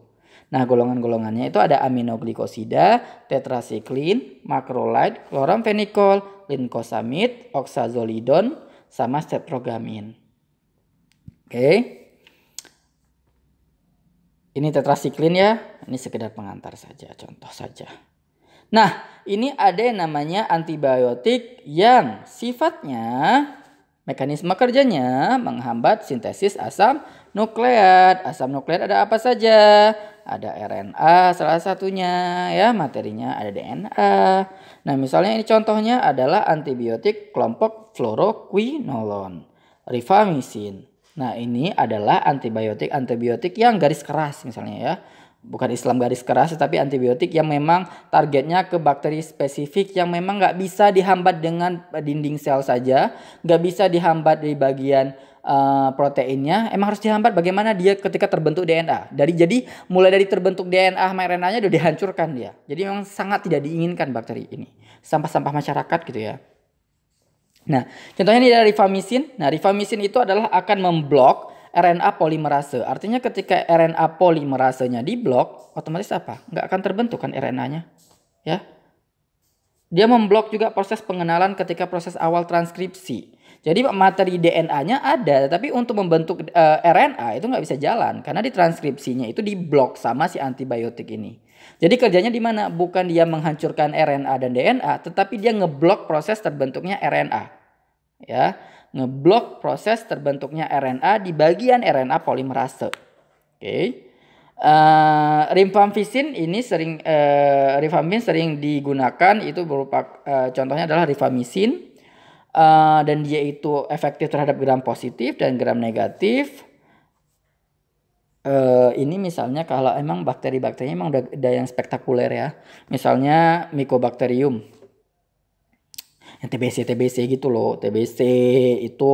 Nah golongan-golongannya itu ada aminoglikosida, tetrasiklin, makrolide, kloramfenikol, linkosamid, oxazolidon, sama steprogamin. Oke. Ini tetrasiklin ya, ini sekedar pengantar saja, contoh saja. Nah, ini ada yang namanya antibiotik yang sifatnya mekanisme kerjanya menghambat sintesis asam nukleat. Asam nukleat ada apa saja? Ada RNA salah satunya ya, materinya ada DNA. Nah, misalnya ini contohnya adalah antibiotik kelompok fluoroquinolon, rifamisin. Nah, ini adalah antibiotik antibiotik yang garis keras misalnya ya bukan Islam garis keras tetapi antibiotik yang memang targetnya ke bakteri spesifik yang memang nggak bisa dihambat dengan eh, dinding sel saja nggak bisa dihambat di bagian uh, proteinnya emang harus dihambat bagaimana dia ketika terbentuk DNA dari jadi mulai dari terbentuk DNA mRNA-nya udah dihancurkan dia jadi memang sangat tidak diinginkan bakteri ini sampah-sampah masyarakat gitu ya nah contohnya ini dari rifamisin. nah rifamisin itu adalah akan memblok RNA polimerase. Artinya ketika RNA polimerasenya diblok, otomatis apa? Nggak akan terbentuk kan RNA-nya. Ya. Dia memblok juga proses pengenalan ketika proses awal transkripsi. Jadi materi DNA-nya ada, tapi untuk membentuk uh, eh, RNA itu nggak bisa jalan karena di transkripsinya itu diblok sama si antibiotik ini. Jadi kerjanya di mana? Bukan dia menghancurkan RNA dan DNA, tetapi dia ngeblok proses terbentuknya RNA. Ya ngeblok proses terbentuknya RNA di bagian RNA polimerase. Oke. Okay. Uh, eh, rifampisin ini sering uh, rifampin sering digunakan itu berupa uh, contohnya adalah rifamisin uh, dan dia itu efektif terhadap gram positif dan gram negatif. Uh, ini misalnya kalau emang bakteri-bakterinya emang udah ada yang spektakuler ya. Misalnya Mycobacterium yang TBC TBC gitu loh TBC itu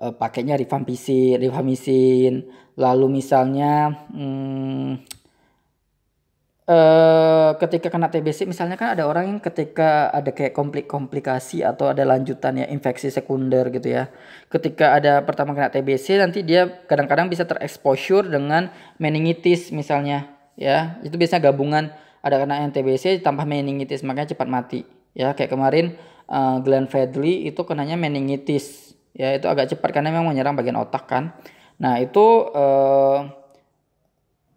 eh, pakainya rifampisin rifampisin lalu misalnya hmm, eh, ketika kena TBC misalnya kan ada orang yang ketika ada kayak komplik komplikasi atau ada lanjutan ya infeksi sekunder gitu ya ketika ada pertama kena TBC nanti dia kadang-kadang bisa tereksposur dengan meningitis misalnya ya itu biasanya gabungan ada kena yang TBC tambah meningitis makanya cepat mati ya kayak kemarin uh, Glenn Fredly itu kenanya meningitis ya itu agak cepat karena memang menyerang bagian otak kan nah itu uh,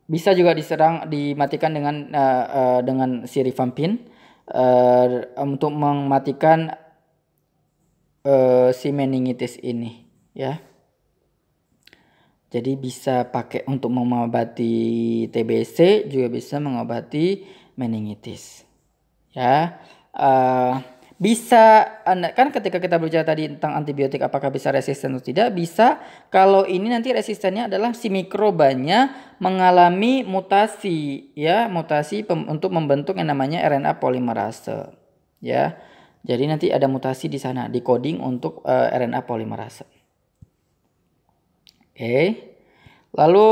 bisa juga diserang dimatikan dengan uh, uh, dengan sirifampin uh, untuk mematikan uh, si meningitis ini ya jadi bisa pakai untuk mengobati TBC juga bisa mengobati meningitis ya uh, bisa kan ketika kita berbicara tadi tentang antibiotik apakah bisa resisten atau tidak bisa kalau ini nanti resistennya adalah si mikrobanya mengalami mutasi ya mutasi pem, untuk membentuk yang namanya RNA polimerase ya jadi nanti ada mutasi di sana di coding untuk uh, eh, RNA polimerase oke lalu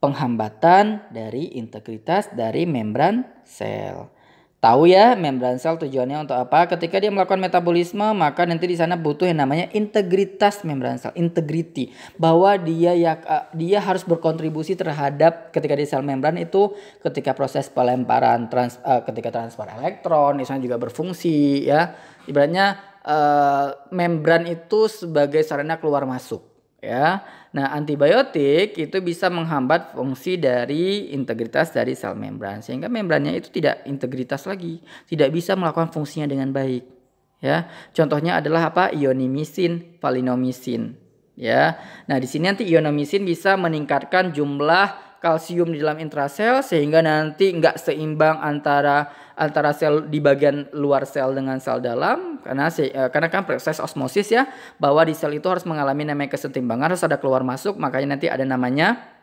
penghambatan dari integritas dari membran sel Tahu ya membran sel tujuannya untuk apa? Ketika dia melakukan metabolisme, maka nanti di sana butuh yang namanya integritas membran sel, integrity. Bahwa dia ya eh, dia harus berkontribusi terhadap ketika di sel membran itu ketika proses pelemparan trans, uh, ketika transfer elektron di juga berfungsi ya. Ibaratnya uh, membran itu sebagai sarana keluar masuk ya Nah, antibiotik itu bisa menghambat fungsi dari integritas dari sel membran sehingga membrannya itu tidak integritas lagi, tidak bisa melakukan fungsinya dengan baik. Ya. Contohnya adalah apa? Ionimisin, valinomisin, ya. Nah, di sini nanti ionomisin bisa meningkatkan jumlah kalsium di dalam intrasel sehingga nanti nggak seimbang antara antara sel di bagian luar sel dengan sel dalam karena se, eh, karena kan proses osmosis ya bahwa di sel itu harus mengalami namanya kesetimbangan harus ada keluar masuk makanya nanti ada namanya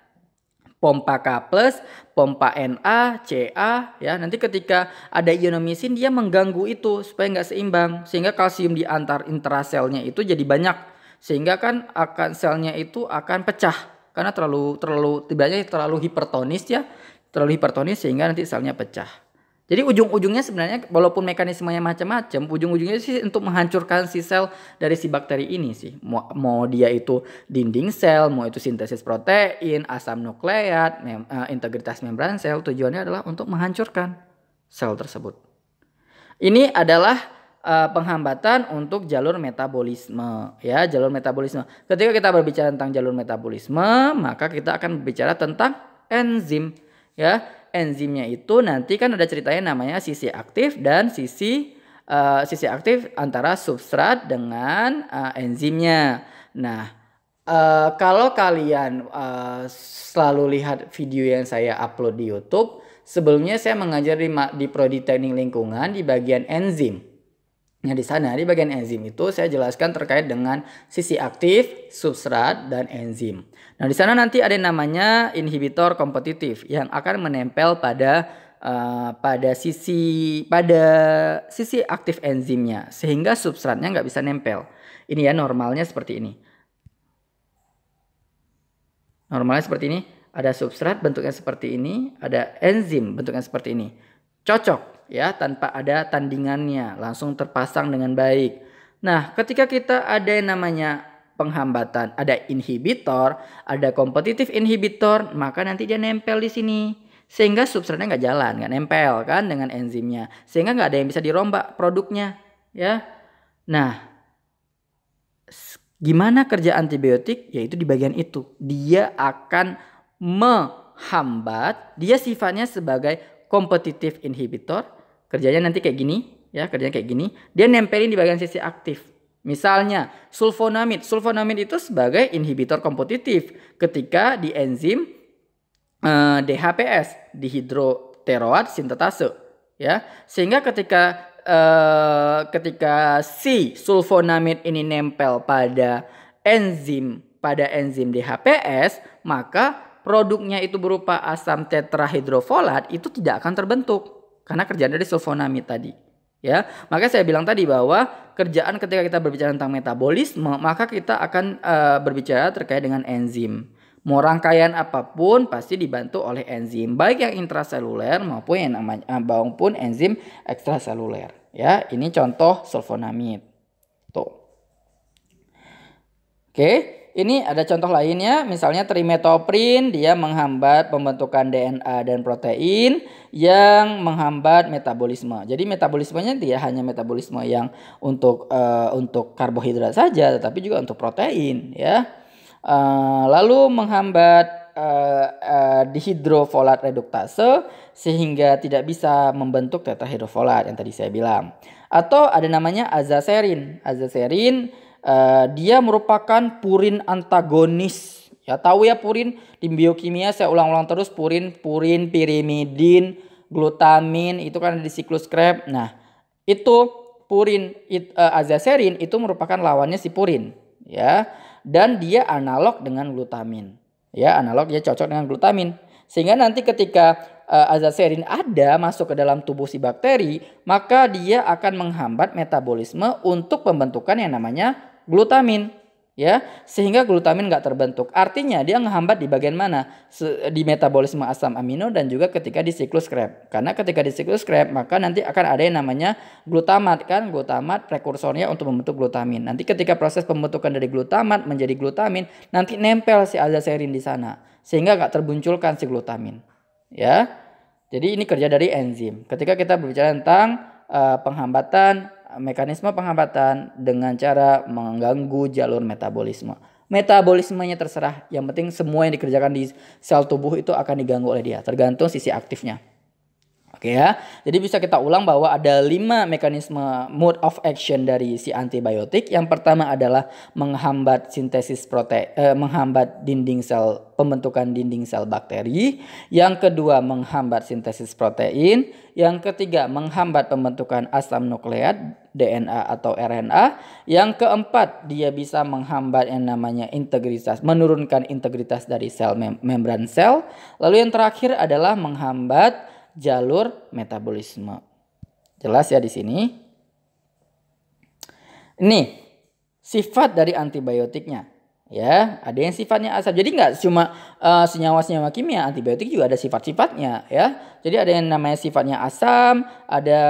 pompa K+, pompa Na, Ca, ya. Nanti ketika ada ionomisin dia mengganggu itu supaya nggak seimbang sehingga kalsium di antar intraselnya itu jadi banyak sehingga kan akan selnya itu akan pecah karena terlalu terlalu tibanya terlalu hipertonis ya terlalu hipertonis sehingga nanti selnya pecah jadi ujung-ujungnya sebenarnya walaupun mekanismenya macam-macam, ujung-ujungnya sih untuk menghancurkan si sel dari si bakteri ini sih. Mau, mau dia itu dinding sel, mau itu sintesis protein, asam nukleat, mem, eh, integritas membran sel, tujuannya adalah untuk menghancurkan sel tersebut. Ini adalah Eh, penghambatan untuk jalur metabolisme ya jalur metabolisme ketika kita berbicara tentang jalur metabolisme maka kita akan berbicara tentang enzim ya enzimnya itu nanti kan ada ceritanya namanya sisi aktif dan sisi uh, sisi aktif antara substrat dengan uh, enzimnya nah Uh, kalau kalian uh, selalu lihat video yang saya upload di YouTube, sebelumnya saya mengajar di, di prodi teknik lingkungan di bagian enzim. Nah, di sana di bagian enzim itu saya jelaskan terkait dengan sisi aktif, substrat, dan enzim. Nah, di sana nanti ada yang namanya inhibitor kompetitif yang akan menempel pada uh, pada sisi pada sisi aktif enzimnya sehingga substratnya nggak bisa nempel. Ini ya normalnya seperti ini. Normalnya seperti ini, ada substrat bentuknya seperti ini, ada enzim bentuknya seperti ini. Cocok ya tanpa ada tandingannya langsung terpasang dengan baik. Nah, ketika kita ada yang namanya penghambatan, ada inhibitor, ada kompetitif inhibitor, maka nanti dia nempel di sini sehingga substratnya nggak jalan, nggak nempel kan dengan enzimnya, sehingga nggak ada yang bisa dirombak produknya, ya. Nah, gimana kerja antibiotik? Yaitu di bagian itu, dia akan menghambat, dia sifatnya sebagai kompetitif inhibitor, Kerjanya nanti kayak gini, ya kerjanya kayak gini. Dia nempelin di bagian sisi aktif. Misalnya sulfonamid. Sulfonamid itu sebagai inhibitor kompetitif ketika di enzim eh, DHPS, dihidroteroat sintetase, ya. Sehingga ketika eh, ketika si sulfonamid ini nempel pada enzim pada enzim DHPS, maka produknya itu berupa asam tetrahidrofolat itu tidak akan terbentuk karena kerjaan dari sulfonamid tadi. Ya, maka saya bilang tadi bahwa kerjaan ketika kita berbicara tentang metabolisme, maka kita akan uh, berbicara terkait dengan enzim. Mau rangkaian apapun pasti dibantu oleh enzim, baik yang intraseluler maupun yang namanya eh, maupun enzim ekstraseluler. Ya, ini contoh sulfonamid. Tuh. Oke. Okay. Ini ada contoh lainnya, misalnya trimetoprin dia menghambat pembentukan DNA dan protein yang menghambat metabolisme. Jadi metabolismenya dia hanya metabolisme yang untuk uh, untuk karbohidrat saja, tetapi juga untuk protein, ya. Uh, lalu menghambat uh, uh, dihidrofolat reduktase sehingga tidak bisa membentuk tetrahidrofolat yang tadi saya bilang. Atau ada namanya azaserin, azaserin. Eh, dia merupakan purin antagonis. Ya tahu ya purin di biokimia saya ulang-ulang terus purin, purin, pirimidin, glutamin itu kan ada di siklus Krebs. Nah, itu purin it, uh, eh, azacerin itu merupakan lawannya si purin ya. Dan dia analog dengan glutamin. Ya, analog ya cocok dengan glutamin. Sehingga nanti ketika uh, eh, azacerin ada masuk ke dalam tubuh si bakteri, maka dia akan menghambat metabolisme untuk pembentukan yang namanya glutamin ya sehingga glutamin nggak terbentuk artinya dia ngehambat di bagian mana di metabolisme asam amino dan juga ketika di siklus Krebs karena ketika di siklus Krebs maka nanti akan ada yang namanya glutamat kan glutamat prekursornya untuk membentuk glutamin nanti ketika proses pembentukan dari glutamat menjadi glutamin nanti nempel si azacerin di sana sehingga nggak terbunculkan si glutamin ya jadi ini kerja dari enzim ketika kita berbicara tentang uh, penghambatan mekanisme penghambatan dengan cara mengganggu jalur metabolisme. Metabolismenya terserah, yang penting semua yang dikerjakan di sel tubuh itu akan diganggu oleh dia, tergantung sisi aktifnya. Oke ya. Jadi bisa kita ulang bahwa ada lima mekanisme mode of action dari si antibiotik. Yang pertama adalah menghambat sintesis protein, eh, menghambat dinding sel pembentukan dinding sel bakteri. Yang kedua menghambat sintesis protein. Yang ketiga menghambat pembentukan asam nukleat DNA atau RNA. Yang keempat, dia bisa menghambat yang namanya integritas, menurunkan integritas dari sel mem membran sel. Lalu yang terakhir adalah menghambat jalur metabolisme. Jelas ya di sini. Ini sifat dari antibiotiknya. Ya, ada yang sifatnya asam, Jadi nggak cuma uh, senyawa-senyawa kimia, antibiotik juga ada sifat-sifatnya ya. Jadi ada yang namanya sifatnya asam, ada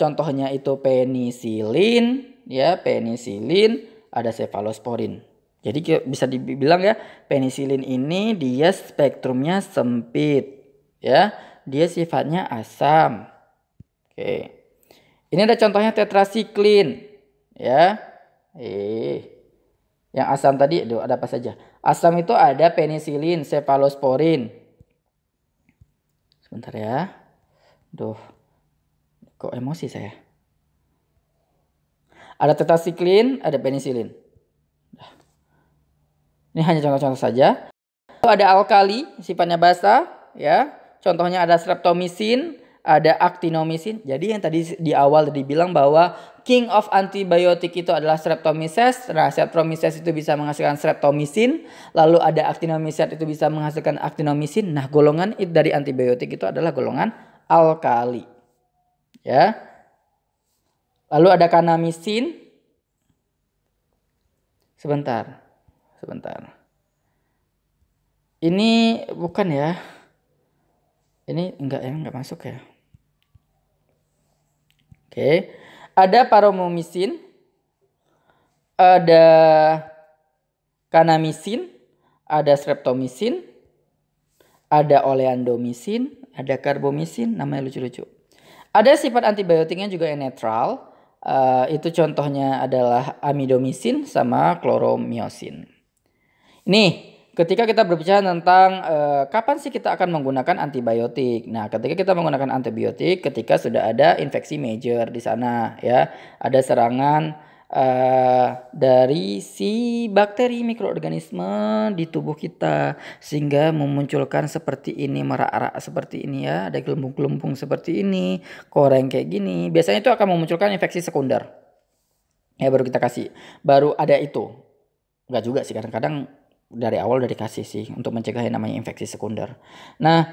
contohnya itu penisilin, ya, penisilin, ada cefalosporin. Jadi bisa dibilang ya, penisilin ini dia spektrumnya sempit ya dia sifatnya asam. Oke. Ini ada contohnya tetrasiklin, ya. Eh. Yang asam tadi aduh ada apa saja? Asam itu ada penisilin, sepalosporin. Sebentar ya. Duh. Kok emosi saya? Ada tetrasiklin, ada penisilin. Ini hanya contoh-contoh saja. Ada alkali, sifatnya basa, ya. Contohnya ada streptomisin, ada actinomycin. Jadi yang tadi di awal tadi bilang bahwa king of antibiotik itu adalah streptomyces. Nah, streptomyces itu bisa menghasilkan streptomycin, lalu ada actinomycin itu bisa menghasilkan actinomycin. Nah, golongan itu dari antibiotik itu adalah golongan alkali. Ya. Lalu ada kanamisin. Sebentar. Sebentar. Ini bukan ya. Ini enggak ya, enggak masuk ya. Oke. Ada paromomisin, ada kanamisin, ada streptomisin, ada oleandomisin, ada karbomisin, namanya lucu-lucu. Ada sifat antibiotiknya juga yang netral. Uh, itu contohnya adalah amidomisin sama kloromiosin. Nih, ketika kita berbicara tentang e, kapan sih kita akan menggunakan antibiotik. Nah, ketika kita menggunakan antibiotik ketika sudah ada infeksi major di sana ya, ada serangan e, dari si bakteri mikroorganisme di tubuh kita sehingga memunculkan seperti ini merak-arak seperti ini ya, ada gelembung-gelembung seperti ini, koreng kayak gini. Biasanya itu akan memunculkan infeksi sekunder. Ya baru kita kasih. Baru ada itu. Enggak juga sih kadang-kadang dari awal dari kasih sih untuk mencegah yang namanya infeksi sekunder. Nah,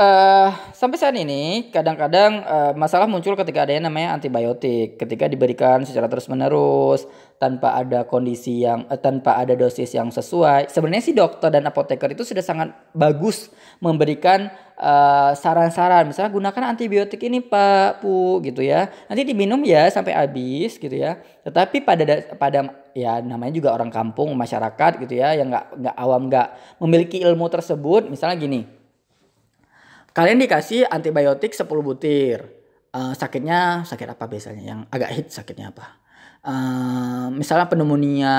Uh, sampai saat ini kadang-kadang uh, masalah muncul ketika ada yang namanya antibiotik ketika diberikan secara terus-menerus tanpa ada kondisi yang uh, tanpa ada dosis yang sesuai sebenarnya sih dokter dan apoteker itu sudah sangat bagus memberikan saran-saran uh, misalnya gunakan antibiotik ini pak bu gitu ya nanti diminum ya sampai habis gitu ya tetapi pada pada ya namanya juga orang kampung masyarakat gitu ya yang nggak nggak awam nggak memiliki ilmu tersebut misalnya gini kalian dikasih antibiotik 10 butir uh, sakitnya sakit apa biasanya yang agak hit sakitnya apa uh, misalnya pneumonia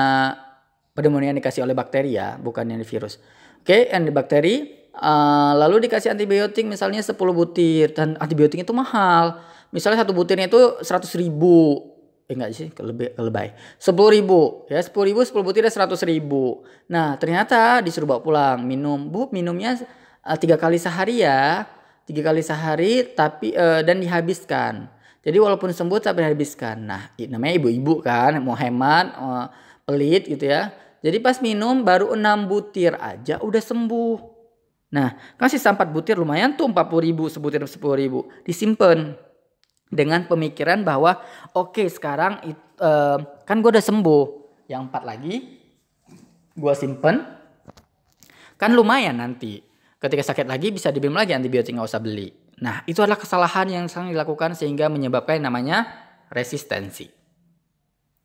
pneumonia yang dikasih oleh bakteri ya bukan yang di virus oke okay, yang di bakteri uh, lalu dikasih antibiotik misalnya 10 butir dan antibiotik itu mahal misalnya satu butirnya itu 100 ribu eh enggak sih lebih lebay sepuluh ribu ya sepuluh ribu sepuluh butirnya seratus ribu nah ternyata disuruh bawa pulang minum bu minumnya Eh, tiga kali sehari ya tiga kali sehari tapi uh, dan dihabiskan jadi walaupun sembuh tapi dihabiskan nah namanya ibu-ibu kan mau hemat uh, pelit gitu ya jadi pas minum baru enam butir aja udah sembuh nah kasih sampat butir lumayan tuh empat puluh ribu sebutir sepuluh ribu disimpan dengan pemikiran bahwa oke okay, sekarang uh, kan gue udah sembuh yang empat lagi gue simpen kan lumayan nanti Ketika sakit lagi bisa dibim lagi antibiotik nggak usah beli. Nah itu adalah kesalahan yang sering dilakukan sehingga menyebabkan namanya resistensi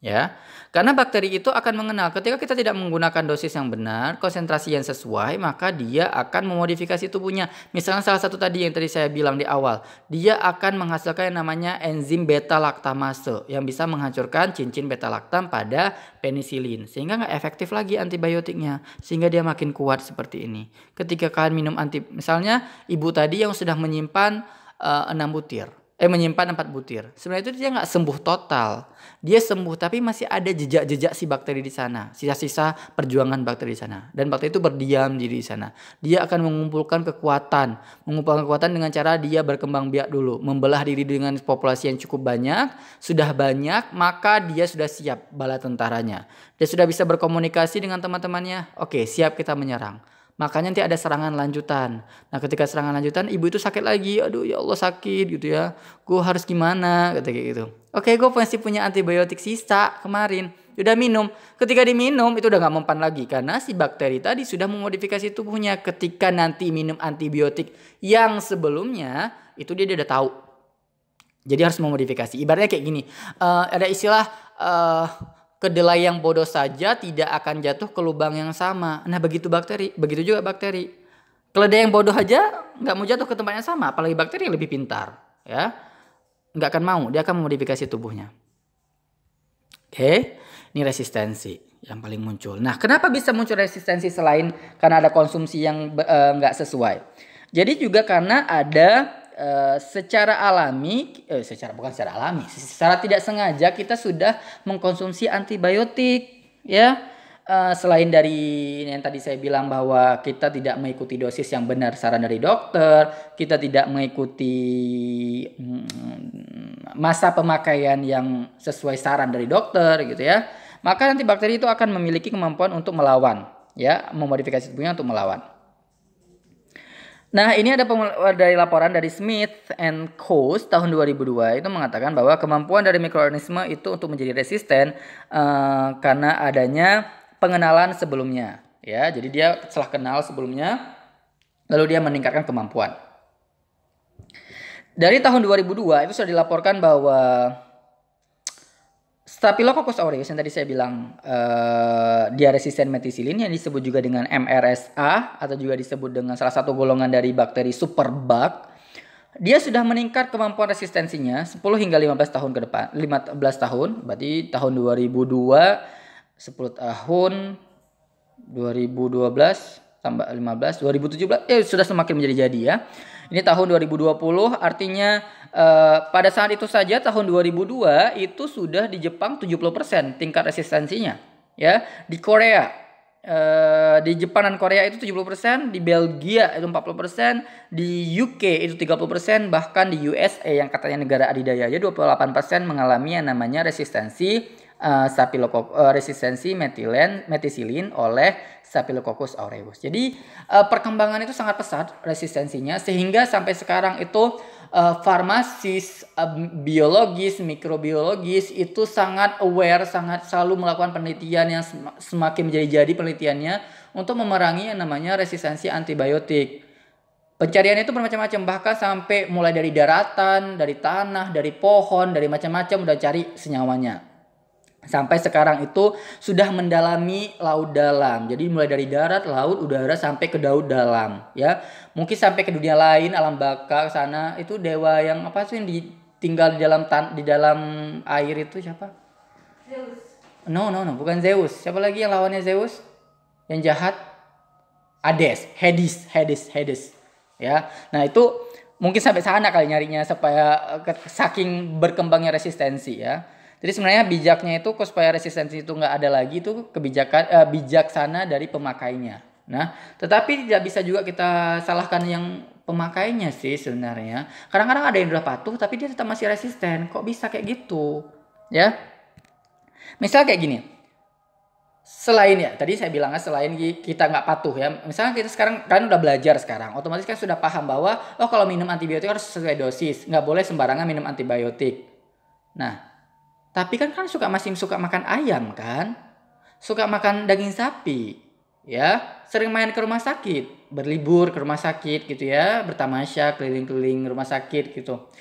ya. Karena bakteri itu akan mengenal ketika kita tidak menggunakan dosis yang benar, konsentrasi yang sesuai, maka dia akan memodifikasi tubuhnya. Misalnya salah satu tadi yang tadi saya bilang di awal, dia akan menghasilkan yang namanya enzim beta laktamase yang bisa menghancurkan cincin beta laktam pada penisilin sehingga nggak efektif lagi antibiotiknya sehingga dia makin kuat seperti ini. Ketika kalian minum anti misalnya ibu tadi yang sudah menyimpan eh, enam butir eh menyimpan empat butir. Sebenarnya itu dia nggak sembuh total. Dia sembuh tapi masih ada jejak-jejak si bakteri di sana, sisa-sisa perjuangan bakteri di sana. Dan bakteri itu berdiam diri di sana. Dia akan mengumpulkan kekuatan, mengumpulkan kekuatan dengan cara dia berkembang biak dulu, membelah diri dengan populasi yang cukup banyak, sudah banyak, maka dia sudah siap bala tentaranya. Dia sudah bisa berkomunikasi dengan teman-temannya. Oke, siap kita menyerang makanya nanti ada serangan lanjutan. Nah, ketika serangan lanjutan, ibu itu sakit lagi. Aduh, ya Allah sakit gitu ya. Gue harus gimana? Kata kayak gitu. Oke, gue pasti punya antibiotik sisa kemarin. Udah minum. Ketika diminum, itu udah gak mempan lagi. Karena si bakteri tadi sudah memodifikasi tubuhnya. Ketika nanti minum antibiotik yang sebelumnya, itu dia, dia udah tahu. Jadi harus memodifikasi. Ibaratnya kayak gini. Uh, ada istilah... Uh, kedelai yang bodoh saja tidak akan jatuh ke lubang yang sama. Nah begitu bakteri, begitu juga bakteri. Keledai yang bodoh aja nggak mau jatuh ke tempat yang sama, apalagi bakteri yang lebih pintar, ya nggak akan mau, dia akan memodifikasi tubuhnya. Oke, ini resistensi yang paling muncul. Nah, kenapa bisa muncul resistensi selain karena ada konsumsi yang eh, nggak uh, sesuai? Jadi juga karena ada Eh, secara alami, eh, secara bukan secara alami, secara tidak sengaja kita sudah mengkonsumsi antibiotik, ya. Uh, selain dari yang tadi saya bilang bahwa kita tidak mengikuti dosis yang benar saran dari dokter, kita tidak mengikuti hmm, masa pemakaian yang sesuai saran dari dokter gitu ya, maka nanti bakteri itu akan memiliki kemampuan untuk melawan, ya, memodifikasi tubuhnya untuk melawan. Nah, ini ada dari laporan dari Smith and Coase tahun 2002 itu mengatakan bahwa kemampuan dari mikroorganisme itu untuk menjadi resisten uh, karena adanya pengenalan sebelumnya, ya. Jadi dia setelah kenal sebelumnya lalu dia meningkatkan kemampuan. Dari tahun 2002 itu sudah dilaporkan bahwa Staphylococcus aureus yang tadi saya bilang uh, dia resisten metisilin yang disebut juga dengan MRSA atau juga disebut dengan salah satu golongan dari bakteri superbug. Dia sudah meningkat kemampuan resistensinya 10 hingga 15 tahun ke depan. 15 tahun, berarti tahun 2002 10 tahun 2012 tambah 15 2017 ya sudah semakin menjadi jadi ya. Ini tahun 2020 artinya uh, pada saat itu saja tahun 2002 itu sudah di Jepang 70% tingkat resistensinya ya. Di Korea uh, di Jepang dan Korea itu 70%, di Belgia itu 40%, di UK itu 30%, bahkan di USA yang katanya negara adidaya aja 28% mengalami yang namanya resistensi Eh, Staphylococcus eh, resistensi metilen metisilin oleh Staphylococcus aureus. Jadi eh, perkembangan itu sangat pesat resistensinya sehingga sampai sekarang itu farmasis biologis, mikrobiologis itu sangat aware, sangat selalu melakukan penelitian yang semakin menjadi-jadi penelitiannya untuk memerangi yang namanya resistensi antibiotik. Pencarian itu bermacam-macam bahkan sampai mulai dari daratan, dari tanah, dari pohon, dari macam-macam udah cari senyawanya sampai sekarang itu sudah mendalami laut dalam. Jadi mulai dari darat, laut, udara sampai ke laut dalam, ya. Mungkin sampai ke dunia lain, alam baka sana itu dewa yang apa sih yang ditinggal di dalam tan di dalam air itu siapa? Zeus. No, no, no, bukan Zeus. Siapa lagi yang lawannya Zeus? Yang jahat? Hades, Hades, Hades, Hades. Ya. Nah, itu mungkin sampai sana kali nyarinya supaya eh, saking berkembangnya resistensi ya. Jadi sebenarnya bijaknya itu supaya resistensi itu nggak ada lagi itu kebijakan eh, bijaksana dari pemakainya. Nah, tetapi tidak bisa juga kita salahkan yang pemakainya sih sebenarnya. Kadang-kadang ada yang udah patuh tapi dia tetap masih resisten. Kok bisa kayak gitu? Ya. Misal kayak gini. Selain ya, tadi saya bilangnya selain kita nggak patuh ya. Misalnya kita sekarang kan udah belajar sekarang, otomatis kan sudah paham bahwa oh kalau minum antibiotik harus sesuai dosis, nggak boleh sembarangan minum antibiotik. Nah, tapi kan kan suka masih suka makan ayam kan? Suka makan daging sapi, ya. Sering main ke rumah sakit, berlibur ke rumah sakit gitu ya, bertamasya keliling-keliling rumah sakit gitu.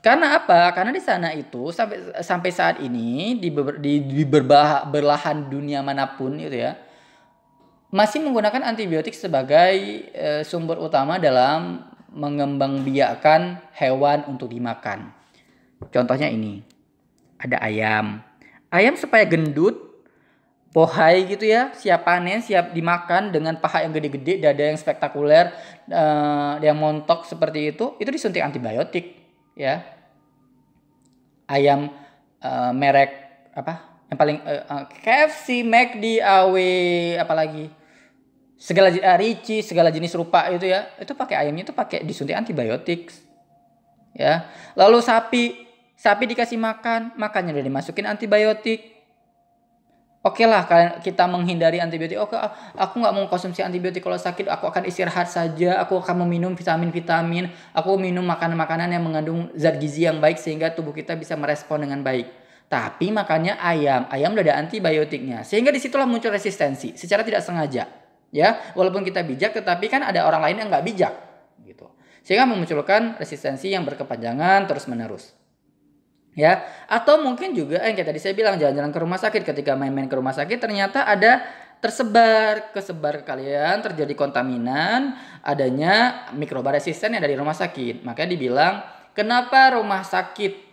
Karena apa? Karena di sana itu sampai sampai saat ini di di, di berbah, berlahan dunia manapun gitu ya masih menggunakan antibiotik sebagai e, sumber utama dalam mengembangbiakkan hewan untuk dimakan. Contohnya ini ada ayam. Ayam supaya gendut, pohai gitu ya, siap panen, siap dimakan dengan paha yang gede-gede, dada yang spektakuler, uh, yang montok seperti itu, itu disuntik antibiotik ya. Ayam uh, merek apa? Yang paling uh, eh, KFC, McD, AW, apalagi segala uh, Ricci, segala jenis rupa itu ya. Itu pakai ayamnya itu pakai disuntik antibiotik. Ya. Lalu sapi Sapi dikasih makan, makannya udah dimasukin antibiotik. Oke okay lah kita menghindari antibiotik. Oke, okay, aku nggak mau konsumsi antibiotik kalau sakit. Aku akan istirahat saja. Aku akan meminum vitamin-vitamin. Aku minum makanan-makanan yang mengandung zat gizi yang baik sehingga tubuh kita bisa merespon dengan baik. Tapi makannya ayam. Ayam udah ada antibiotiknya. Sehingga disitulah muncul resistensi secara tidak sengaja. Ya, walaupun kita bijak, tetapi kan ada orang lain yang nggak bijak, gitu. Sehingga memunculkan resistensi yang berkepanjangan terus menerus ya atau mungkin juga yang eh, kayak tadi saya bilang jalan-jalan ke rumah sakit ketika main-main ke rumah sakit ternyata ada tersebar kesebar ke kalian terjadi kontaminan adanya mikroba resisten yang dari rumah sakit makanya dibilang kenapa rumah sakit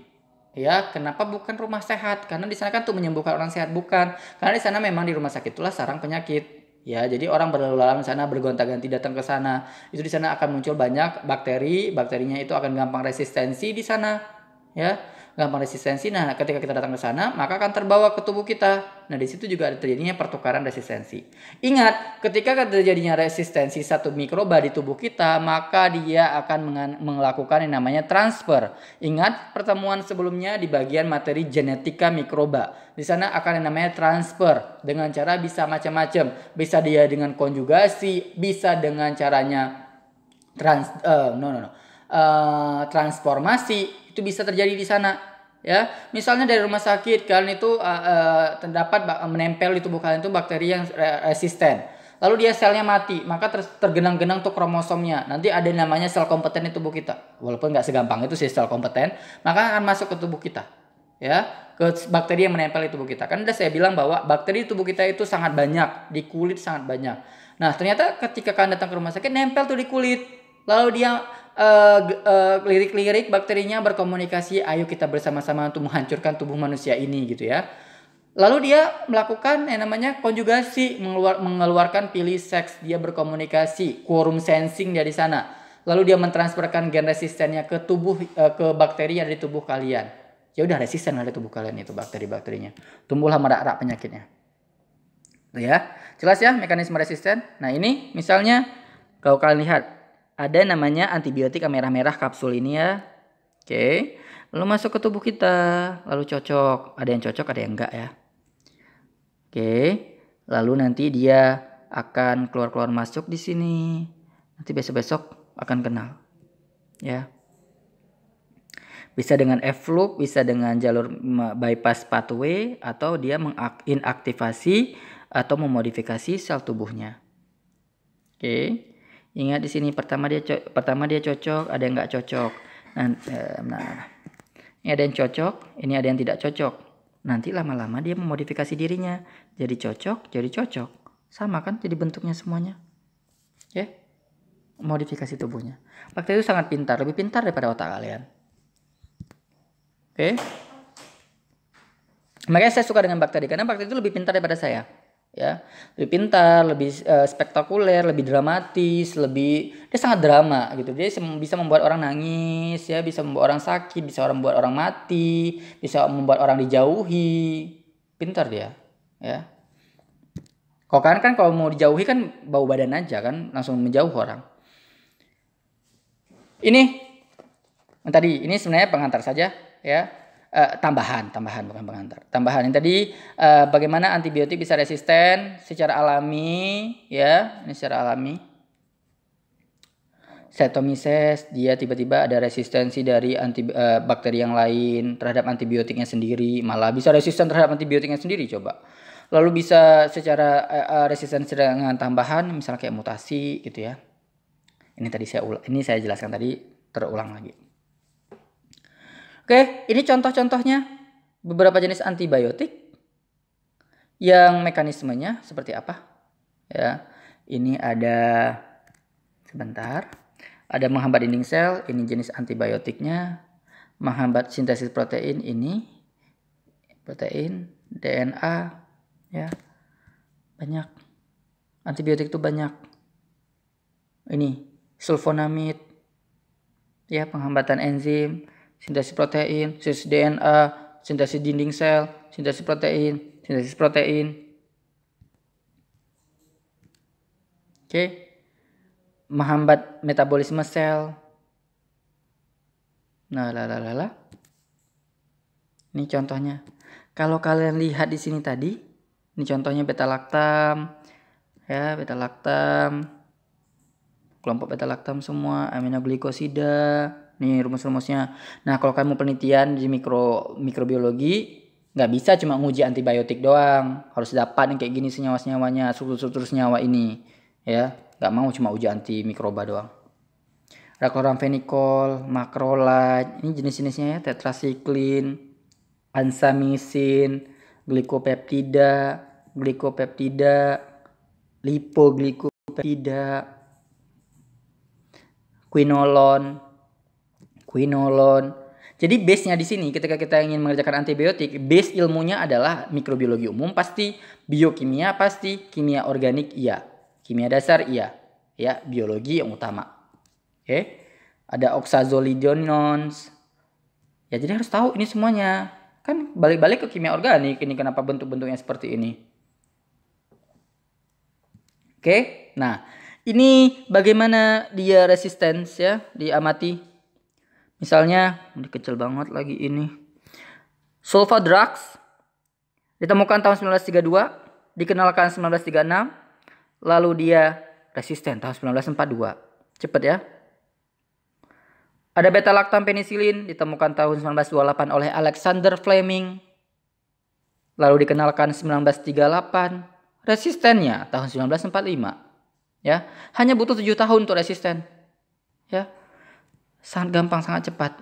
ya kenapa bukan rumah sehat karena di sana kan tuh menyembuhkan orang sehat bukan karena di sana memang di rumah sakit itulah sarang penyakit ya jadi orang berlalu-lalang sana bergonta-ganti datang ke sana itu di sana akan muncul banyak bakteri bakterinya itu akan gampang resistensi di sana ya gampang resistensi. Nah, ketika kita datang ke sana, maka akan terbawa ke tubuh kita. Nah, di situ juga ada terjadinya pertukaran resistensi. Ingat, ketika terjadinya resistensi satu mikroba di tubuh kita, maka dia akan melakukan yang namanya transfer. Ingat pertemuan sebelumnya di bagian materi genetika mikroba. Di sana akan yang namanya transfer dengan cara bisa macam-macam. Bisa dia dengan konjugasi, bisa dengan caranya trans uh, no no no. Uh, transformasi itu bisa terjadi di sana ya misalnya dari rumah sakit kalian itu uh, uh, terdapat menempel di tubuh kalian itu bakteri yang resisten lalu dia selnya mati maka ter tergenang-genang tuh kromosomnya nanti ada yang namanya sel kompeten di tubuh kita walaupun nggak segampang itu sih sel kompeten maka akan masuk ke tubuh kita ya ke bakteri yang menempel di tubuh kita kan udah saya bilang bahwa bakteri di tubuh kita itu sangat banyak di kulit sangat banyak nah ternyata ketika kalian datang ke rumah sakit nempel tuh di kulit lalu dia Eh, eh, lirik-lirik uh, uh, bakterinya berkomunikasi, ayo kita bersama-sama untuk menghancurkan tubuh manusia ini gitu ya. Lalu dia melakukan yang namanya konjugasi, mengeluar, mengeluarkan pilih seks, dia berkomunikasi, quorum sensing dari sana. Lalu dia mentransferkan gen resistennya ke tubuh uh, ke bakteri yang ada di tubuh kalian. Ya udah resisten ada tubuh kalian itu bakteri-bakterinya. Tumbuhlah merak-rak penyakitnya. ya. Jelas ya mekanisme resisten. Nah, ini misalnya kalau kalian lihat ada namanya antibiotik merah-merah kapsul ini ya. Oke. Lalu masuk ke tubuh kita, lalu cocok. Ada yang cocok, ada yang enggak ya. Oke. Lalu nanti dia akan keluar-keluar masuk di sini. Nanti besok-besok akan kenal. Ya. Bisa dengan efflux, bisa dengan jalur bypass pathway atau dia menginaktivasi atau memodifikasi sel tubuhnya. Oke. Okay. Ingat di sini pertama dia pertama dia cocok, ada yang nggak cocok. Nah, nah, ini ada yang cocok, ini ada yang tidak cocok. Nanti lama-lama dia memodifikasi dirinya, jadi cocok, jadi cocok. Sama kan jadi bentuknya semuanya. Ya. Yeah? Modifikasi tubuhnya. Bakteri itu sangat pintar, lebih pintar daripada otak kalian. Oke. Okay? Makanya saya suka dengan bakteri karena bakteri itu lebih pintar daripada saya ya lebih pintar lebih uh, spektakuler lebih dramatis lebih dia sangat drama gitu dia bisa membuat orang nangis ya bisa membuat orang sakit bisa orang membuat orang mati bisa membuat orang dijauhi pintar dia ya Kok kan kan kalau mau dijauhi kan bau badan aja kan langsung menjauh orang ini tadi ini sebenarnya pengantar saja ya uh, tambahan, tambahan bukan pengantar. Tambahan yang tadi uh, bagaimana antibiotik bisa resisten secara alami, ya, ini secara alami. Setomises dia tiba-tiba ada resistensi dari anti, uh, bakteri yang lain terhadap antibiotiknya sendiri, malah bisa resisten terhadap antibiotiknya sendiri coba. Lalu bisa secara uh, resistensi dengan tambahan, misalnya kayak mutasi gitu ya. Ini tadi saya ini saya jelaskan tadi terulang lagi. Oke, ini contoh-contohnya beberapa jenis antibiotik yang mekanismenya seperti apa? Ya, ini ada sebentar. Ada menghambat dinding sel, ini jenis antibiotiknya. Menghambat sintesis protein ini protein, DNA ya. Banyak. Antibiotik itu banyak. Ini sulfonamid ya, penghambatan enzim sintesis protein, sintesis DNA, sintesis dinding sel, sintesis protein, sintesis protein. Oke. Okay. Menghambat metabolisme sel. Nah, lah lah lah. Ini contohnya. Kalau kalian lihat di sini tadi, ini contohnya beta laktam. Ya, beta laktam. Kelompok beta laktam semua, aminoglikosida, nih rumus-rumusnya. Nah, kalau kamu penelitian di mikro mikrobiologi nggak bisa cuma nguji antibiotik doang, harus dapat yang kayak gini senyawa-senyawanya, struktur-struktur senyawa ini, ya. Nggak mau cuma uji anti mikroba doang. Rakoramfenikol, makrolat, ini jenis-jenisnya ya, tetrasiklin, ansamisin, glikopeptida, glikopeptida, lipoglikopeptida, quinolon, quinolon. Jadi base-nya di sini ketika kita ingin mengerjakan antibiotik, base ilmunya adalah mikrobiologi umum pasti, biokimia pasti, kimia organik iya, kimia dasar iya, ya biologi yang utama. Oke. Okay? Ada oxazolidinones. Ya jadi harus tahu ini semuanya. Kan balik-balik ke kimia organik ini kenapa bentuk-bentuknya seperti ini. Oke. Okay? Nah, ini bagaimana dia resistensi ya diamati Misalnya, ini kecil banget lagi ini. Sulfa drugs ditemukan tahun 1932, dikenalkan 1936, lalu dia resisten tahun 1942. Cepet ya. Ada beta laktam penisilin ditemukan tahun 1928 oleh Alexander Fleming. Lalu dikenalkan 1938. Resistennya tahun 1945. Ya, hanya butuh 7 tahun untuk resisten. Ya, sangat gampang, sangat cepat.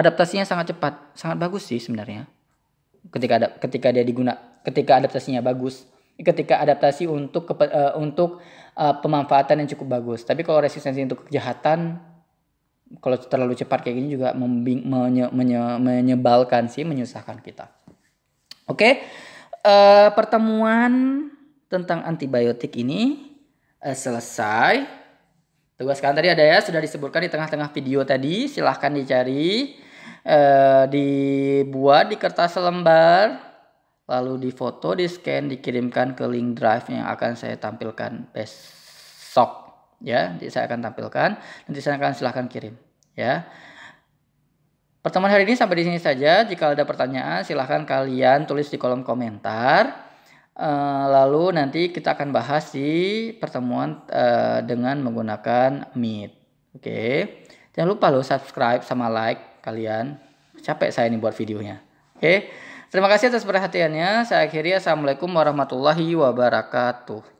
Adaptasinya sangat cepat, sangat bagus sih sebenarnya. Ketika ada ketika dia diguna, ketika adaptasinya bagus, ketika adaptasi untuk kepe, uh, untuk uh, pemanfaatan yang cukup bagus. Tapi kalau resistensi untuk kejahatan kalau terlalu cepat kayak gini juga membing, menye, menye, menyebalkan sih, menyusahkan kita. Oke. Okay? Uh, eh, pertemuan tentang antibiotik ini uh, selesai. Tugas kalian tadi ada ya, sudah disebutkan di tengah-tengah video tadi. Silahkan dicari, e, dibuat di kertas selembar, lalu difoto, di scan, dikirimkan ke link drive yang akan saya tampilkan besok. Ya, nanti saya akan tampilkan, nanti saya akan silahkan kirim. Ya. Pertemuan hari ini sampai di sini saja. Jika ada pertanyaan, silahkan kalian tulis di kolom komentar. Eh, lalu nanti kita akan bahas di pertemuan uh, dengan menggunakan Meet. Oke. Okay. Jangan lupa lo subscribe sama like kalian. Capek saya ini buat videonya. Oke. Okay. Terima kasih atas perhatiannya. Saya akhiri. Assalamualaikum warahmatullahi wabarakatuh.